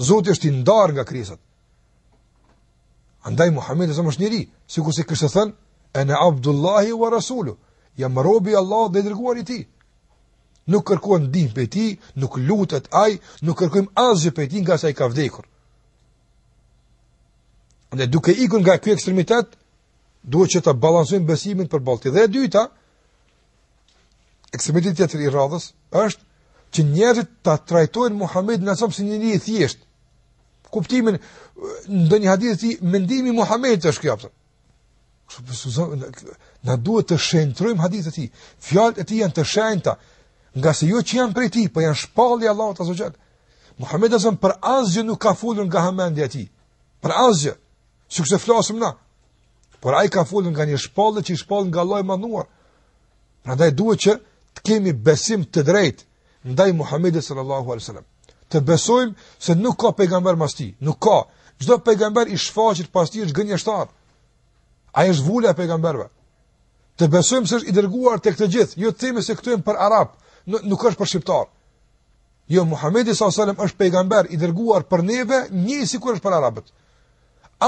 Zëtë është i ndarë nga krisët. Andaj Muhammed e zëmë është njëri, si ku si kërse thënë, e në Abdullahi wa Rasulu, jam robi Allah dhe i dërguar i ti. Nuk kërkuan dim për ti, nuk lutët aj, nuk kërkojnë azë për ti nga sa i ka vdekur. Andaj duke ikun nga kjo ekstremitet, duhet që të balansojnë besimin për balti. Dhe dyta, eksperimenti tjetër i radhës është që njerëzit ta trajtojnë Muhamedit në asom si një i thjesht. Kuptimin në një hadith të mendimi Muhamedit është kjo. Po, na duhet të shëntrojmë hadithet e tij. Fjalët e tij janë të shenjta, nga se jo që janë prej tij, po janë shpallje Allahut azza xal. Muhamedi azza për asgjë nuk ka folur nga hamendja e tij. Për asgjë. Si kusht flasim na. Por ai ka folur nga një shpallje që i shpall nga Allahu i manduar. Prandaj duhet që të kemi besim të drejtë ndaj Muhamedit sallallahu alaihi wasallam. Të besojmë se nuk ka pejgamber mas tij, nuk ka. Çdo pejgamber i shfaqet pas tij është gënjeshtar. Ai është vula pejgamberëve. Të besojmë se është i dërguar tek të gjithë, jo të themi se këtu janë për arab, nuk, nuk është për shqiptar. Jo Muhamedi sallallahu alaihi wasallam është pejgamber i dërguar për neve, një sikur është për arabët.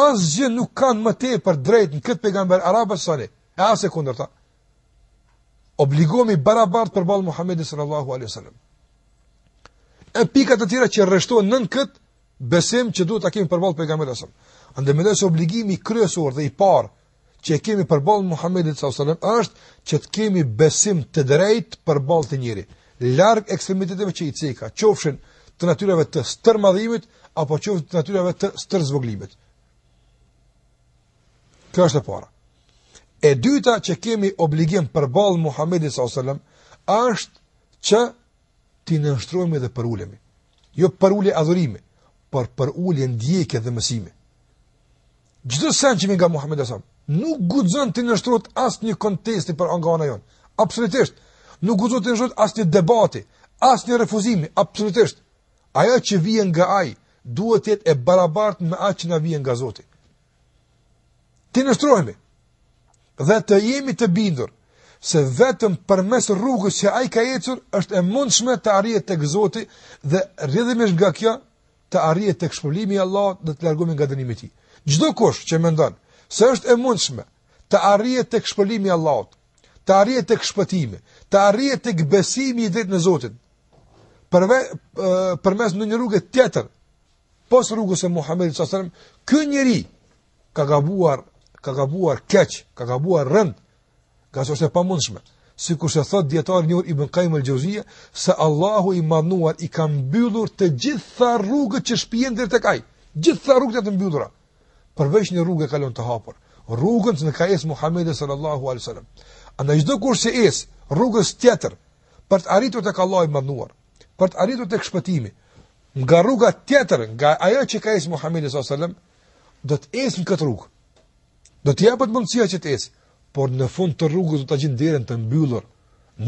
Asgjë nuk kanë më tepër drejt në këtë pejgamber arabës sallallahu alaihi wasallam. E asë kundërta obligomi barabartë për balë Muhammedi sallallahu alaihi sallam. E pikat të tjera që rrështohen nën këtë besim që duhet të kemi për balë pejgamberi e alaihi Andë me obligimi kryesor dhe i par që e kemi për balë Muhammedi sallallahu alaihi është që të kemi besim të drejt për balë të njëri. Largë ekstremitetive që i cika, qofshin të natyreve të stërmadhimit apo qofshin të natyreve të stërzvoglimit. Kjo është e para. E dyta që kemi obligim për balë Muhammedi s.a.s. është që ti nështrojme dhe për ulemi. Jo për ule adhurimi, për për ule ndjekje dhe mësimi. Gjithë sen që mi nga Muhammedi s.a.s. Nuk gudzën ti nështrojt asë një kontesti për anga jonë. Absolutisht. Nuk gudzën ti nështrojt asë një debati, asë një refuzimi. Absolutisht. Aja që vijen nga aj, duhet jetë e barabartë me aqë që na vijen nga zoti. Ti nështrojme dhe të jemi të bindur se vetëm përmes rrugës që ai ka ecur është e mundshme të arrihet tek Zoti dhe rrjedhimisht nga kjo të arrihet tek shpëlimi i Allahut dhe të largohemi nga dënimi i tij. Çdo kush që mendon se është e mundshme të arrihet tek shpëlimi i Allahut, të arrihet tek shpëtimi, të arrihet tek besimi i drejtë në Zotin përve përmes në një rrugë tjetër pos rrugës së Muhamedit sallallahu wasallam, ky ka gabuar ka gabuar keq, ka gabuar rënd, ka së është e pamundshme. Si kur se thot djetar njër i bënkajmë lë gjozije, se Allahu i manuar i ka mbyllur të gjitha rrugët që shpijen dhe të kaj, gjitha rrugët e të mbyllura, përveç një rrugë e kalon të hapur, rrugën që në ka esë Muhammede sallallahu alaihi sallam. A në gjithë kur se esë rrugës tjetër, për të arritur të ka Allahu i manuar, për të arritur të këshpëtimi, nga rruga tjetër, nga ajo që ka esë sallallahu alai do të esë në këtë rrugë, Do të japët mundësia që të ecë, por në fund të rrugës do t'a gjin derën të mbyllur.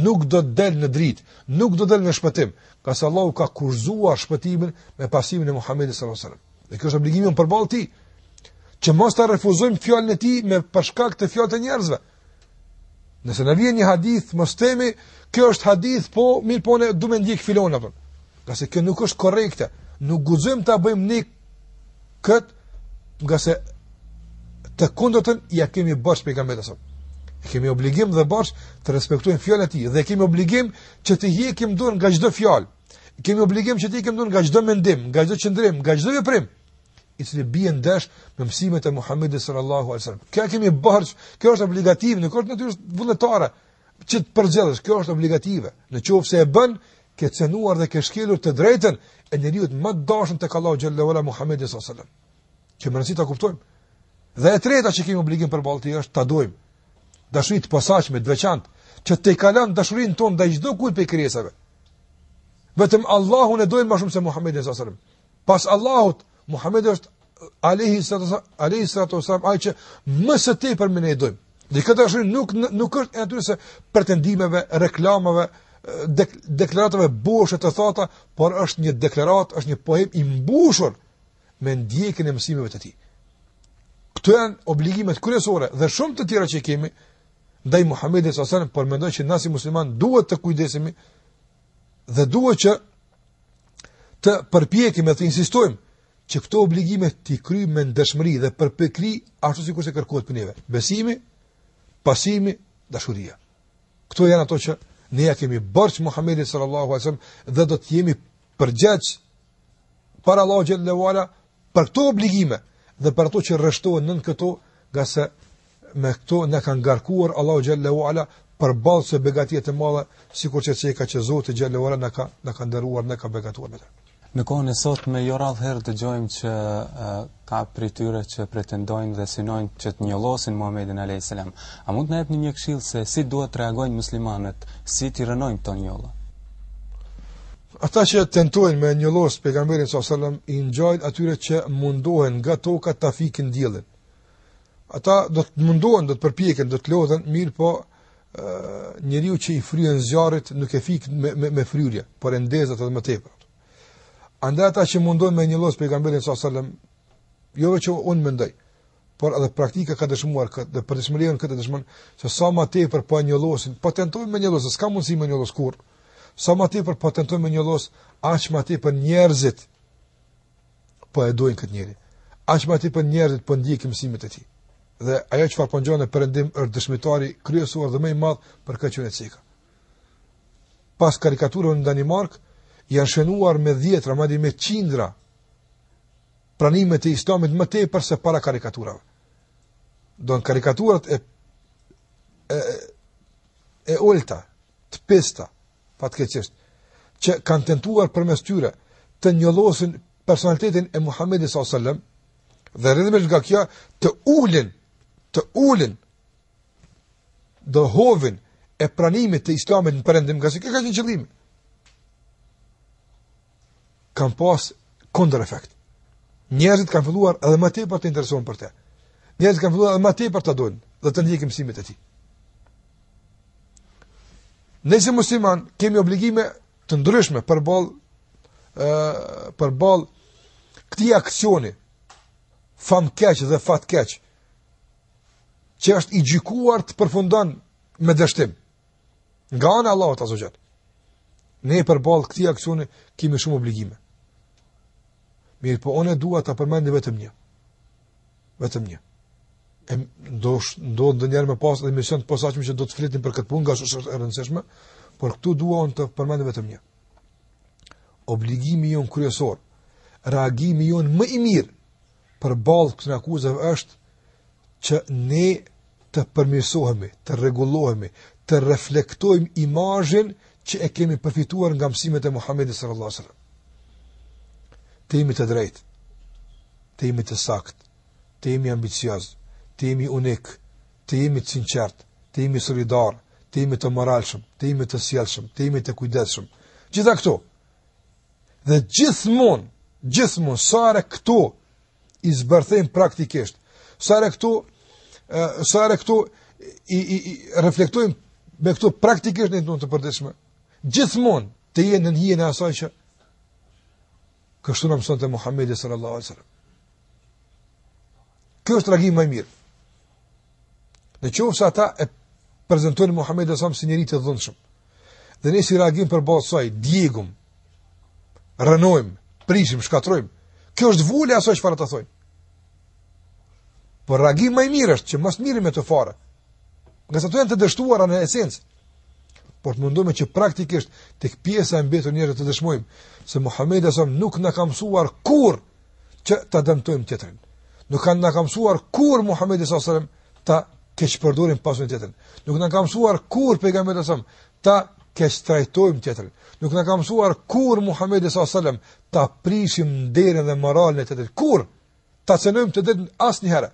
Nuk do të del në dritë, nuk do të del në shpëtim, ka se Allahu ka kurzuar shpëtimin me pasimin e Muhamedit sallallahu alajhi wasallam. Dhe kjo është obligim për ballë ti. Që mos ta refuzojmë fjalën e tij me përshkak të fjalë të njerëzve. Nëse na vjen një hadith, mos themi, kjo është hadith, po mirë po ne duhet të ndjek filon apo. Ka se kjo nuk është korrekte. Nuk guxojmë ta bëjmë nik kët, gjasë të kundërtën ja kemi bosh pejgamberit sa. E kemi obligim dhe bosh të respektojmë fjalën e tij dhe kemi obligim që të hiqim dorën nga çdo fjalë. Kemi obligim që të hiqim dorën nga çdo mendim, nga çdo qëndrim, nga çdo veprim i cili bie ndesh me mësimet e Muhamedit sallallahu alaihi wasallam. Kjo kemi bosh, kjo është obligativ, nuk është natyrë vullnetare që të përgjellësh, kjo është obligative. Në qoftë se e bën, ke cenuar dhe ke shkelur të drejtën e njeriu më të dashur tek Allahu xhallahu ala Muhamedi sallallahu alaihi wasallam. Që mërzit ta kuptojmë. Dhe e treta që kemi obligim për ballti është ta dojmë dashurinë të posaçme të veçantë që të kalon dashurinë tonë ndaj çdo kujt për krijesave. Vetëm Allahun e dojmë më shumë se Muhamedit sallallahu alaihi wasallam. Pas Allahut Muhamedi është alaihi sallallahu alaihi wasallam ai që më së tepër më ne dojmë. Dhe këtë është nuk nuk është e natyrës pretendimeve, reklamave, dek, deklaratave boshe të thata, por është një deklarat, është një poem i mbushur me ndjekjen e mësimeve të tij këto janë obligimet kryesore dhe shumë të tjera që kemi ndaj Muhamedit sallallahu alajhi wasallam, por mendoj që na si musliman duhet të kujdesemi dhe duhet që të përpjekim të insistojmë që këto obligime ti kryjmë me ndëshmëri dhe përpekri ashtu sikur se kërkohet për neve. Besimi, pasimi, dashuria. Këto janë ato që ne ja kemi bërë Muhamedit sallallahu alajhi wasallam dhe do të jemi përgjegjës para Allahut dhe lavala për këto obligime dhe për ato që rreshtohen nën këto, gase me këto ne kanë ngarkuar Allahu xhallahu ala përballë së begatisë të madhe, sikur që çeka që Zoti xhallahu ala na ka na ka ndëruar na ka begatuar me të. Në kohën e sot me jo radh herë dëgjojmë që uh, ka prityre që pretendojnë dhe synojnë që të njollosin Muhamedit alayhis salam. A mund të na jepni një këshill se si duhet të reagojnë muslimanët, si t'i rënojnë këto njollë? Ata që tentojnë me një losë pegamberin s.a.s. i nxajnë atyre që mundohen nga toka të fikin djelin. Ata do të mundohen, do të përpjekin, do të lodhen, mirë po njëri u që i fryen zjarit nuk e fikin me, me, me fryrje, për endezat edhe më tepër. Ande ata që mundohen me një losë pegamberin s.a.s. jove që unë mëndaj, por edhe praktika ka dëshmuar këtë, dhe për të këtë dëshmën, se sa më tepër pa një losin, po tentojnë me një losin, s'ka mundësi me një losin, kur, sa më për patentoj me një los, aq më për njerëzit për po e dojnë këtë njeri, Aq më për njerëzit për po ndi mësimet këmësimit e ti. Dhe ajo që po ngjone perëndim është dëshmitari kryesuar dhe më i madhë për këtë që cika. Pas karikaturën në Danimark, janë shenuar me djetra, ma di me qindra, pranimet e istomit më ti për se para karikaturave. Do në karikaturët e, e, e olta, të pista, fatkeqësisht që kanë tentuar përmes tyre të njollosin personalitetin e Muhamedit sallallahu alajhi wasallam dhe rrëdhëmesh nga kjo të ulin të ulin do hovin e pranimit të islamit në perëndim nga se ka qenë qëllim kam pas kondër efekt njerëzit kanë filluar edhe më tepër të interesohen për të njerëzit kanë filluar edhe më tepër të dojnë dhe të ndjekin mësimet e tij Ne si musliman kemi obligime të ndryshme për bal, për këti aksioni fam keq dhe fat keq që është i gjikuar të përfundon me dështim nga anë Allahot asoqet ne për bal këti aksioni kemi shumë obligime mirë po one dua të përmend vetëm një vetëm një e do ndodh ndonjëherë më pas edhe mision të posaçëm që do të flitim për këtë punë, gjashtë është e rëndësishme, por këtu dua të përmend vetëm një. Obligimi jon kryesor, reagimi jon më i mirë përballë kësaj akuzave është që ne të përmirësohemi, të rregullohemi, të reflektojmë imazhin që e kemi përfituar nga mësimet e Muhamedit sallallahu alaihi wasallam. Të jemi të drejtë, të jemi të saktë, të jemi ambiciozë, të jemi unik, të jemi të sinqert, të jemi solidar, të jemi të moralshëm, të jemi të sjellshëm, të jemi të kujdesshëm. Gjitha këto. Dhe gjithmonë, gjithmonë sa këtu këto i zbërthejnë praktikisht. Sa këtu këto, sa këtu këto i, i, i me këto praktikisht në ndonjë të përditshme. Gjithmonë të jenë në hijen e asaj që kështu në mësën të Muhammedi sallallahu wasallam. Kjo është ragim më mirë. Në qovë sa ta e prezentojnë Muhammed e samë si njëri të dhëndshëm. Dhe nësë reagim për bëtë saj, djegum, rënojmë, prishim, shkatrojmë, kjo është vullë e asoj që farë të thojnë. Por reagim maj mirë është që mësë mirë me të farë, nga sa të janë të dështuar anë esencë, por të mundume që praktikisht të këpjesa e mbetur njërë të dëshmojmë, se Muhammed e samë nuk në kam suar kur që të dëmtojmë tjetërin. Nuk kanë në kam suar kur Muhammed e samë të keq përdorim në tjetërin. Nuk na ka mësuar kur pejgamberi sa ta keq trajtojmë tjetërin. Nuk na ka mësuar kur Muhamedi sa ta prishim nderin dhe moralin e tjetërin. Kur ta cenojmë të një asnjëherë.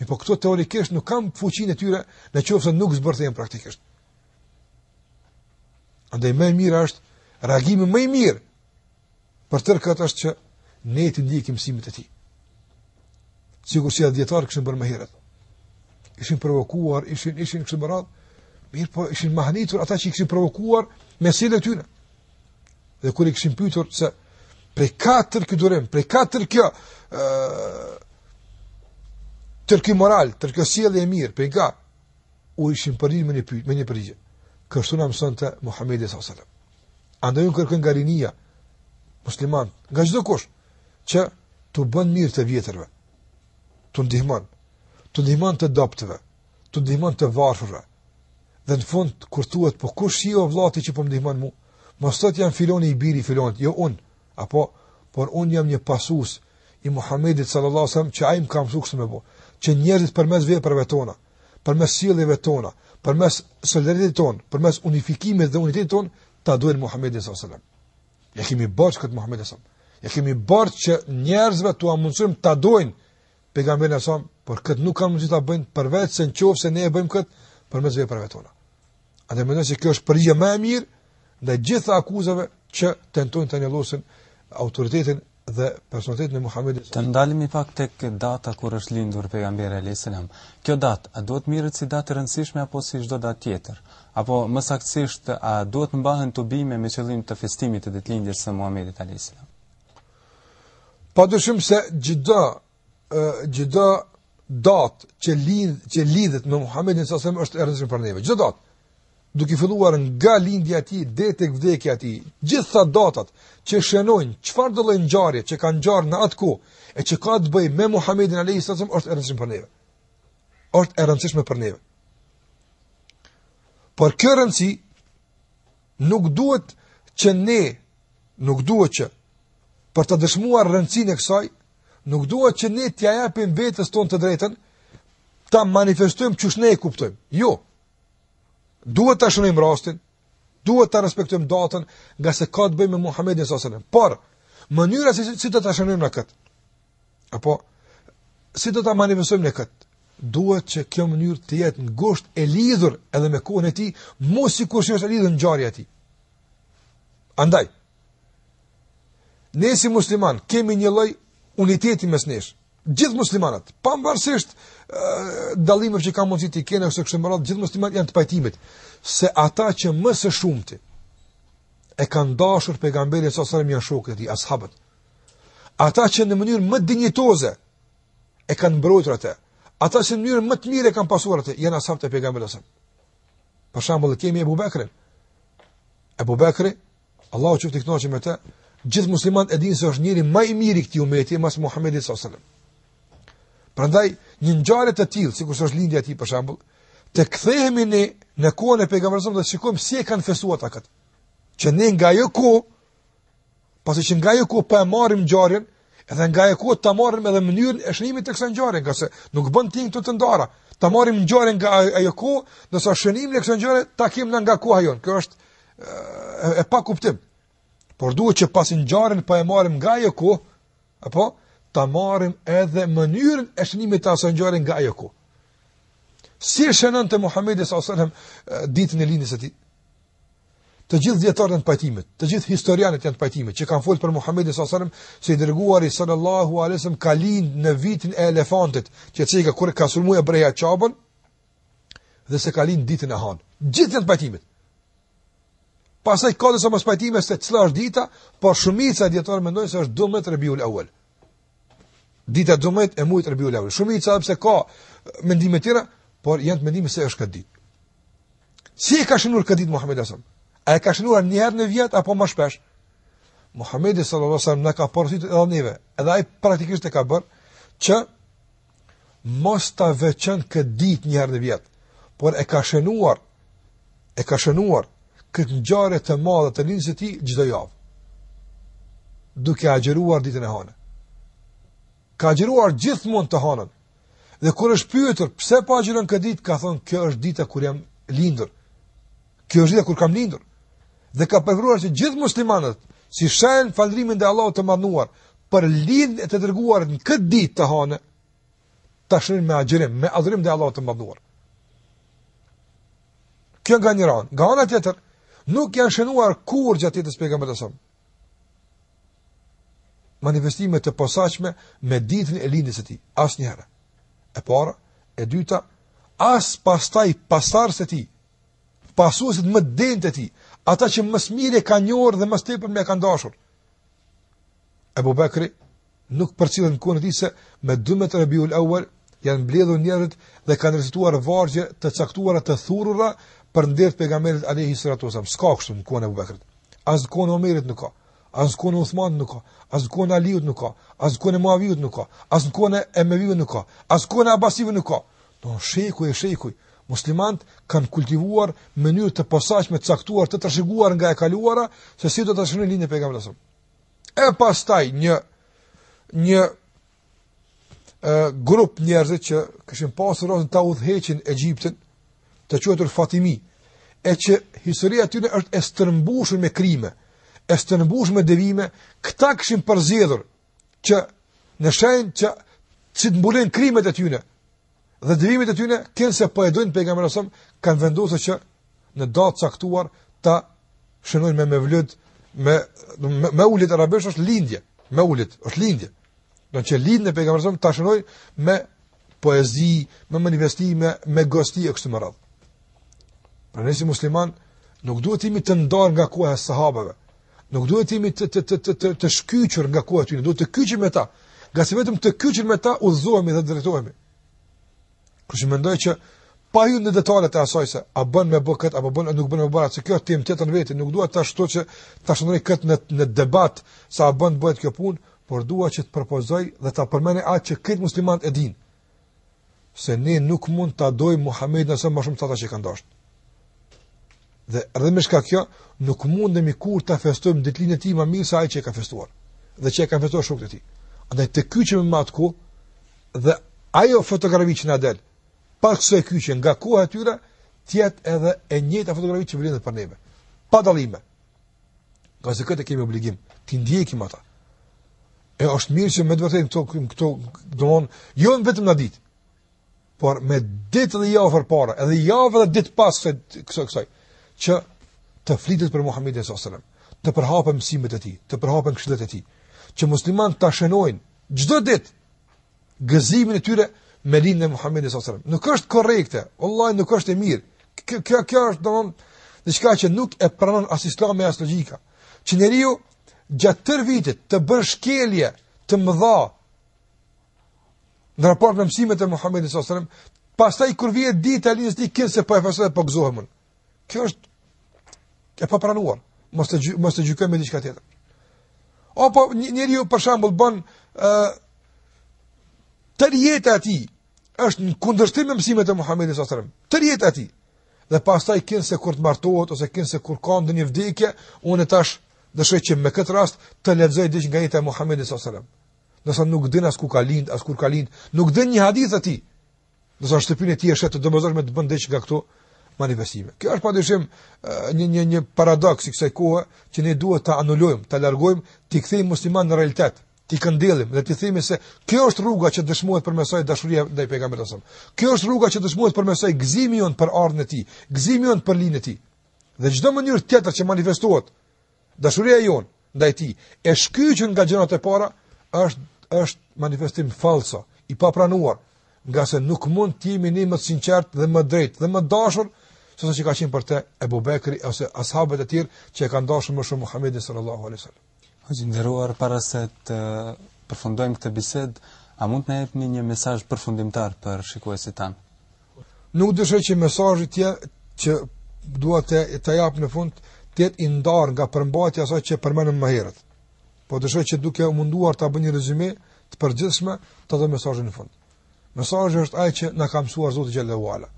Mi po këto teorikisht nuk kam fuqinë e tyre në qovë se nuk zbërthejmë praktikisht. Andaj me mirë është, reagimi me mirë për tërë këtë është që ne të ndikim simit e ti. Sigur që si e bërë me herët ishin provokuar, ishin ishin këto merat. Mirë, po ishin mahnitur ata që ishin provokuar me sillet e tyre. Dhe kur i kishin pyetur se prej katër që durem, prej katër kjo, ëh, uh, moral, tërë sjellje e mirë, për ka u ishin përdit me një pyet, me një përgjigje. Kështu na mësonte Muhamedi sallallahu alajhi wasallam. Andaj unë kërkoj musliman, nga çdo kush që të bën mirë të vjetërve, të ndihmon, të ndihmon të dobtëve, të ndihmon të varfërve. Dhe në fund kur thuhet po kush i o vllati që po më ndihmon mua? Mos sot jam filoni i biri filon, jo un, apo por un jam një pasues i Muhamedit sallallahu alaihi wasallam që ai më ka mësuar këtë më po, që njerëzit përmes veprave tona, përmes sjelljeve tona, përmes solidaritetit ton, përmes unifikimit dhe unitetit ton ta duhet Muhamedit sallallahu alaihi wasallam. Ja kemi borxhet Muhamedit sallallahu alaihi wasallam. Ja kemi borxhet që njerëzve tua mundsojmë ta duajnë pejgamberin e sam, por kët nuk kam mundësi ta bëjnë përveç se nëse ne e bëjmë kët përmes veprave tona. A dhe mendoj se kjo është përgjigje më e mirë ndaj gjithë akuzave që tentojnë të anëllosin autoritetin dhe personalitetin e Muhamedit. Të ndalemi pak tek data kur është lindur pejgamberi alayhis salam. Kjo datë a duhet mirret si datë e rëndësishme apo si çdo datë tjetër? Apo më saktësisht a duhet mbahen tubime me qëllim të festimit të ditëlindjes së Muhamedit alayhis salam? Padoshim se çdo gjitha datë që, lidh, që lidhët me Muhammedin së sëmë është erëndësishme për neve. Gjitha datë, duke filluar nga lindja ti, dhe të ti, ati, gjitha datët që shenojnë, që farë dhe lojnë gjarje, që kanë gjarë në atë ku, e që ka të bëjë me Muhammedin Alehi së sëmë është erëndësishme për neve. është erëndësishme për neve. Por kërëndësi nuk duhet që ne nuk duhet që për të dëshmuar rëndësin e kësaj, nuk duhet që ne t'ja japim vetës tonë të drejtën, ta manifestojmë që shne e kuptojmë. Jo, duhet t'a shënojmë rastin, duhet t'a respektojmë datën, nga se ka t'bëjmë me Muhammed njës Por, mënyra si, si të t'a shënojmë në këtë, apo, si të t'a manifestojmë në këtë, duhet që kjo mënyrë të jetë në gusht e lidhur edhe me kohën e ti, mos si kur që është e lidhur në gjarja ti. Andaj, ne si musliman kemi një loj uniteti mes nesh. Gjithë muslimanat, pambarësisht dallimeve që kanë mundësi të kenë ose kështu më gjithë muslimanat janë të pajtimit se ata që më së shumti e kanë dashur pejgamberin sa sa më janë shokët e tij, ashabët. Ata që në mënyrë më dinjitoze e kanë mbrojtur atë, ata që në mënyrë më të mirë e kanë pasur atë, janë ashabët e pejgamberit sa. Për shembull, kemi Ebu Bekrin. Ebu Bekri, Allahu qoftë i kënaqur me të, gjithë muslimanët e dinë se është njëri më i miri i këtij umeti pas Muhamedit sallallahu alajhi wasallam. Prandaj një ngjarje e tillë, sikur është lindja e tij për shembull, të kthehemi në në kohën e pejgamberit sallallahu alajhi wasallam dhe shikojmë si e kanë festuar ata këtë. Që ne nga ajo ku pasi që nga ajo ku po e marrim ngjarjen, edhe nga ajo ku ta marrim edhe mënyrën e shënimit të kësaj ngjarje, qase nuk bën ting të të ndara. Ta marrim ngjarjen nga ajo ku, nëse shënimin e kësaj ngjarje takim nga koha jon. Kjo është e, e pa kuptim por duhet që pas ngjarën po e marrim nga e ku apo ta marrim edhe mënyrën e shënimit të asaj ngjarën nga e ku si shënën të Muhamedi sallallahu alajhi wasallam ditën e lindjes së tij të gjithë dietarët të pajtimit të gjithë historianët janë të pajtimit që kanë folur për Muhamedi sallallahu se wasallam dërguar dërguari sallallahu alajhi wasallam ka lind në vitin e elefantit që çika kur ka sulmuar breja qabën, dhe se ka lind ditën e han gjithë janë të pajtimit pasaj ka disa mos pajtime se cila është dita, por shumica e dietarëve mendojnë se është 12 Rebiul Awal. Dita 12 e mujit Rebiul Awal. Shumica pse ka mendime të tjera, por janë mendime se është këtë ditë. Si e ka shënuar këtë ditë Muhamedi sallallahu alajhi wasallam? A e ka shënuar një herë në vit apo më shpesh? Muhamedi sallallahu alajhi wasallam na ka porosit edhe neve. Edhe ai praktikisht e ka bërë që mos ta veçën këtë ditë një herë në vit, por e ka shënuar e ka shënuar këtë gjare të madhe të nisë ti çdo javë. Duke agjëruar ditën e hanë. Ka agjëruar gjithmonë të hanën, Dhe kur është pyetur pse pa po agjëron këtë ditë, ka thonë kjo është dita kur jam lindur. Kjo është dita kur kam lindur. Dhe ka përfruar që gjithë muslimanët, si shenë falrimin dhe Allah të madnuar, për lindë e të dërguar në këtë ditë të hane, të shërin me agjërim, me adhërim dhe Allah të madhnuar. Kjo nga një Nga anë nuk janë shënuar kur gjatë jetës pejgamberit sa. Manifestime të posaçme me ditën e lindjes së tij, asnjëherë. E para, e dyta, as pastaj pasar së tij, pasuesit më dendë të tij, ata që më së miri kanë njohur dhe më së tepër më kanë dashur. Ebu Bekri nuk përcilën në kënë të se me 12 rëbiu lë awër janë bledhën njerët dhe kanë resituar vargje të caktuarat të thurura për ndër pejgamberit alayhi salatu wasallam. Ska kështu në kohën e Abu As në kohën e Omerit nuk ka. As në kohën e Uthman nuk ka. As në kohën e Aliut nuk ka. As në kohën e nuk ka. As në kohën e nuk ka. As në kohën e nuk ka. Do shejku e shejku Muslimant kanë kultivuar mënyrë të posaçme të caktuar të trashëguar nga e kaluara se si do ta shënojnë linjën e pejgamberit E pastaj një një e, grup njerëz që kishin pasur rrugën ta udhëheqin Egjiptin, të quhetur Fatimi, e që historia e tyre është e stërmbushur me krime, e stërmbushur me devime, këta kishin përzjedhur që në shenjë që si të mbulin krimet e tyre dhe devimet e tyre, kënë se po e dojnë pejgamberin kanë vendosur që në datë caktuar ta shënojnë me me vlut me me, me ulit arabisht është lindje, me ulit është lindje. Do të që lindje pejgamberin ta shënojnë me poezi, me manifestime, me gosti e kështu me radhë. Pra nësi musliman, nuk duhet imi të ndar nga kohë e sahabeve, nuk duhet imi të, të, të, të, të, të shkyqër nga kohë e tyne, duhet të kyqër me ta, nga se vetëm të kyqër me ta, u dhe drejtohemi. Kush që mendoj që, pa ju në detalet e asaj se, a bën me bë këtë, a bën, nuk bën me bërat, se kjo tim të në vetë, nuk duhet të ashtu që ta ashtu këtë në, në debat, sa a bën bëhet kjo punë, por duhet që të përpozoj dhe të përmeni atë që këtë musliman e dinë, se ne nuk mund ta dojmë Muhammed nëse më shumë të ata që i Dhe rrëm me kjo, nuk mundemi kur ta festojmë ditëlinë e tij më mirë se ai që e ka festuar. Dhe që e ka festuar shokët e tij. Andaj të kyçemi më atku dhe ajo fotografi që na del, pak se kyçe nga koha e tyre, edhe e njëjta fotografi që vjen për neve. Pa dallime. Ka se këtë kemi obligim, ti ndjekim ata. E është mirë që me të vërtetë këto këto domon jo vetëm na ditë, por me ditë dhe javë para edhe javë dhe ditë pas kësaj kësaj që të flitet për Muhamedit sallallahu alajhi wasallam, të përhapë mësimet e tij, të përhapë këshillat e tij, që muslimanët ta shënojnë çdo ditë gëzimin e tyre me lindjen e Muhamedit sallallahu alajhi wasallam. Nuk është korrekte, vullai nuk është e mirë. Kjo kjo kjo është domthonë diçka që nuk e pranon as Islami as logjika. Që njeriu gjatë tërë vitit të bën shkelje të mëdha në raport me mësimet e Muhamedit sallallahu alajhi wasallam, pastaj kur vihet dita e lindjes së tij, kësaj po e fasohet po gëzohet Kjo është e pa pranuar, mos të, mos të gjykojmë me diçka tjetër. O, po, njeriu njeri ju për shambull bën të rjetë ati është në kundërshtim e mësimet e Muhammedi Sosrem, të rjetë ati dhe pas taj kënë se kur të martohet ose kënë se kur kanë dhe një vdekje, unë e tash dëshoj që me këtë rast të ledzoj që nga jetë e Muhammedi Sosrem. Nësa nuk din as ku ka lind, as kur ka lind, nuk din një hadith ati, nësa shtëpin e ti e shetë të dëmëzash me të bëndeq nga këtu, manifestime. Kjo është padyshim një një një paradoks i kësaj kohe që ne duhet ta anulojmë, ta largojmë, ti kthejmë musliman në realitet, ti këndellim dhe ti themi se kjo është rruga që dëshmohet për mesaj dashuria ndaj pejgamberit sa. Kjo është rruga që dëshmohet për mesaj gëzimi jon për ardhmën e tij, gëzimi jon për linën e tij. Dhe çdo mënyrë tjetër që manifestohet dashuria jon ndaj tij e shkëqyjur nga gjërat e para është është manifestim falso i papranuar, ngase nuk mund të jemi ne më sinqert dhe më drejt dhe më dashur sot që ka qenë për te Ebu Bekri ose ashabet e tjerë që e ka ndashën më shumë Muhammedin sallallahu alai sallam. Hoqë ndëruar, para se të përfundojmë këtë bised, a mund të ne jetë një një mesaj përfundimtar për shikuesi tanë? Nuk dëshë që mesajit tje që duhet të, të japë në fund të jetë indar nga përmbatja asaj që përmenën më herët. Po dëshë që duke munduar të abë një rezime të përgjithshme të dhe mesajit në fund. Mesajit është aj që në kam Zotë Gjellewala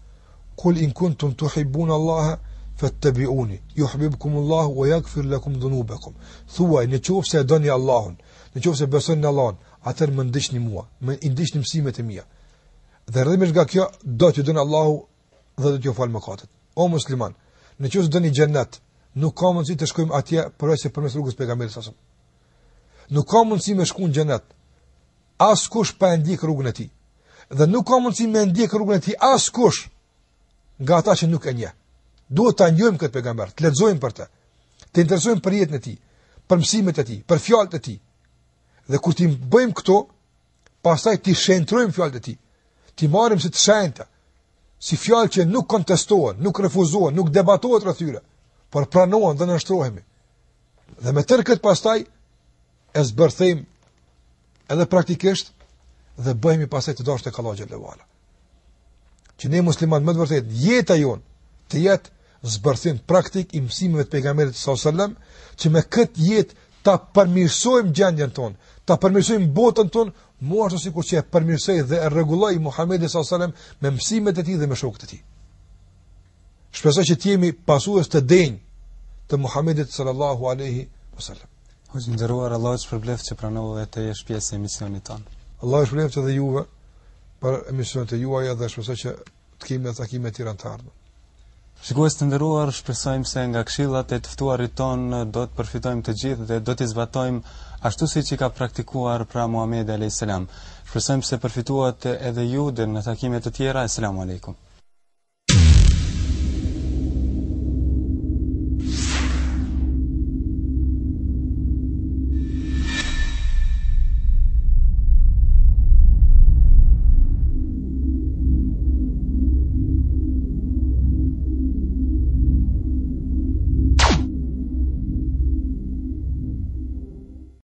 kul in kuntum tuhibun Allah fattabi'uni yuhibbukum Allah wa yaghfir lakum dhunubakum thua ne çoj se doni Allahun ne çoj se besoni Allahun atë më ndihni mua më i ndihni mësimet e mia dhe rrimesh nga kjo do të don Allahu dhe do t'ju fal mëkatet o musliman ne çoj doni xhennet nuk ka mundsi të shkojmë atje për ose përmes rrugës pejgamberit sa nuk ka mundsi të shkojmë në xhennet as kush pa ndjek rrugën e tij dhe nuk ka mundsi me ndjek rrugën e tij as kush nga ata që nuk e njeh. Duhet ta njohim këtë pejgamber, të ledzojmë për të, të interesojmë për jetën e tij, për mësimet e tij, për fjalët e tij. Dhe kur ti bëjmë këto, pastaj ti shëntrojmë fjalët e tij. Ti marrim si të shënta, si fjallë që nuk kontestohen, nuk refuzohen, nuk debatohen rreth tyre, por pranohen dhe nështrohemi. Dhe me tërë këtë pastaj e zbërthejmë edhe praktikisht dhe bëhemi pastaj të dashur tek Allahu xhelalu që ne muslimat më të vërtet jeta jon të jetë zbërthim praktik i mësimeve të pejgamberit sallallahu alajhi wasallam që me kët jetë ta përmirësojmë gjendjen tonë, ta përmirësojmë botën tonë, mu ashtu sikur që e përmirësoj dhe e rregulloj Muhamedi sallallahu alajhi wasallam me mësimet e tij dhe me shokët e tij. Shpresoj që të jemi pasues të denj të Muhamedit sallallahu alajhi wasallam. Ju nderoj Allahu të shpërbleftë që pranova të jesh pjesë e misionit ton. Allahu shpërbleftë edhe juve për emisionet e juaja dhe shpresoj që të kemi edhe takime të tjera të ardhme. Shikues të nderuar, shpresojmë se nga këshillat e të ftuarit ton do të përfitojmë të gjithë dhe do të zbatojmë ashtu siç i ka praktikuar pra Muhamedi alayhis salam. Shpresojmë se përfituat edhe ju dhe në takime të tjera. Asalamu alaykum.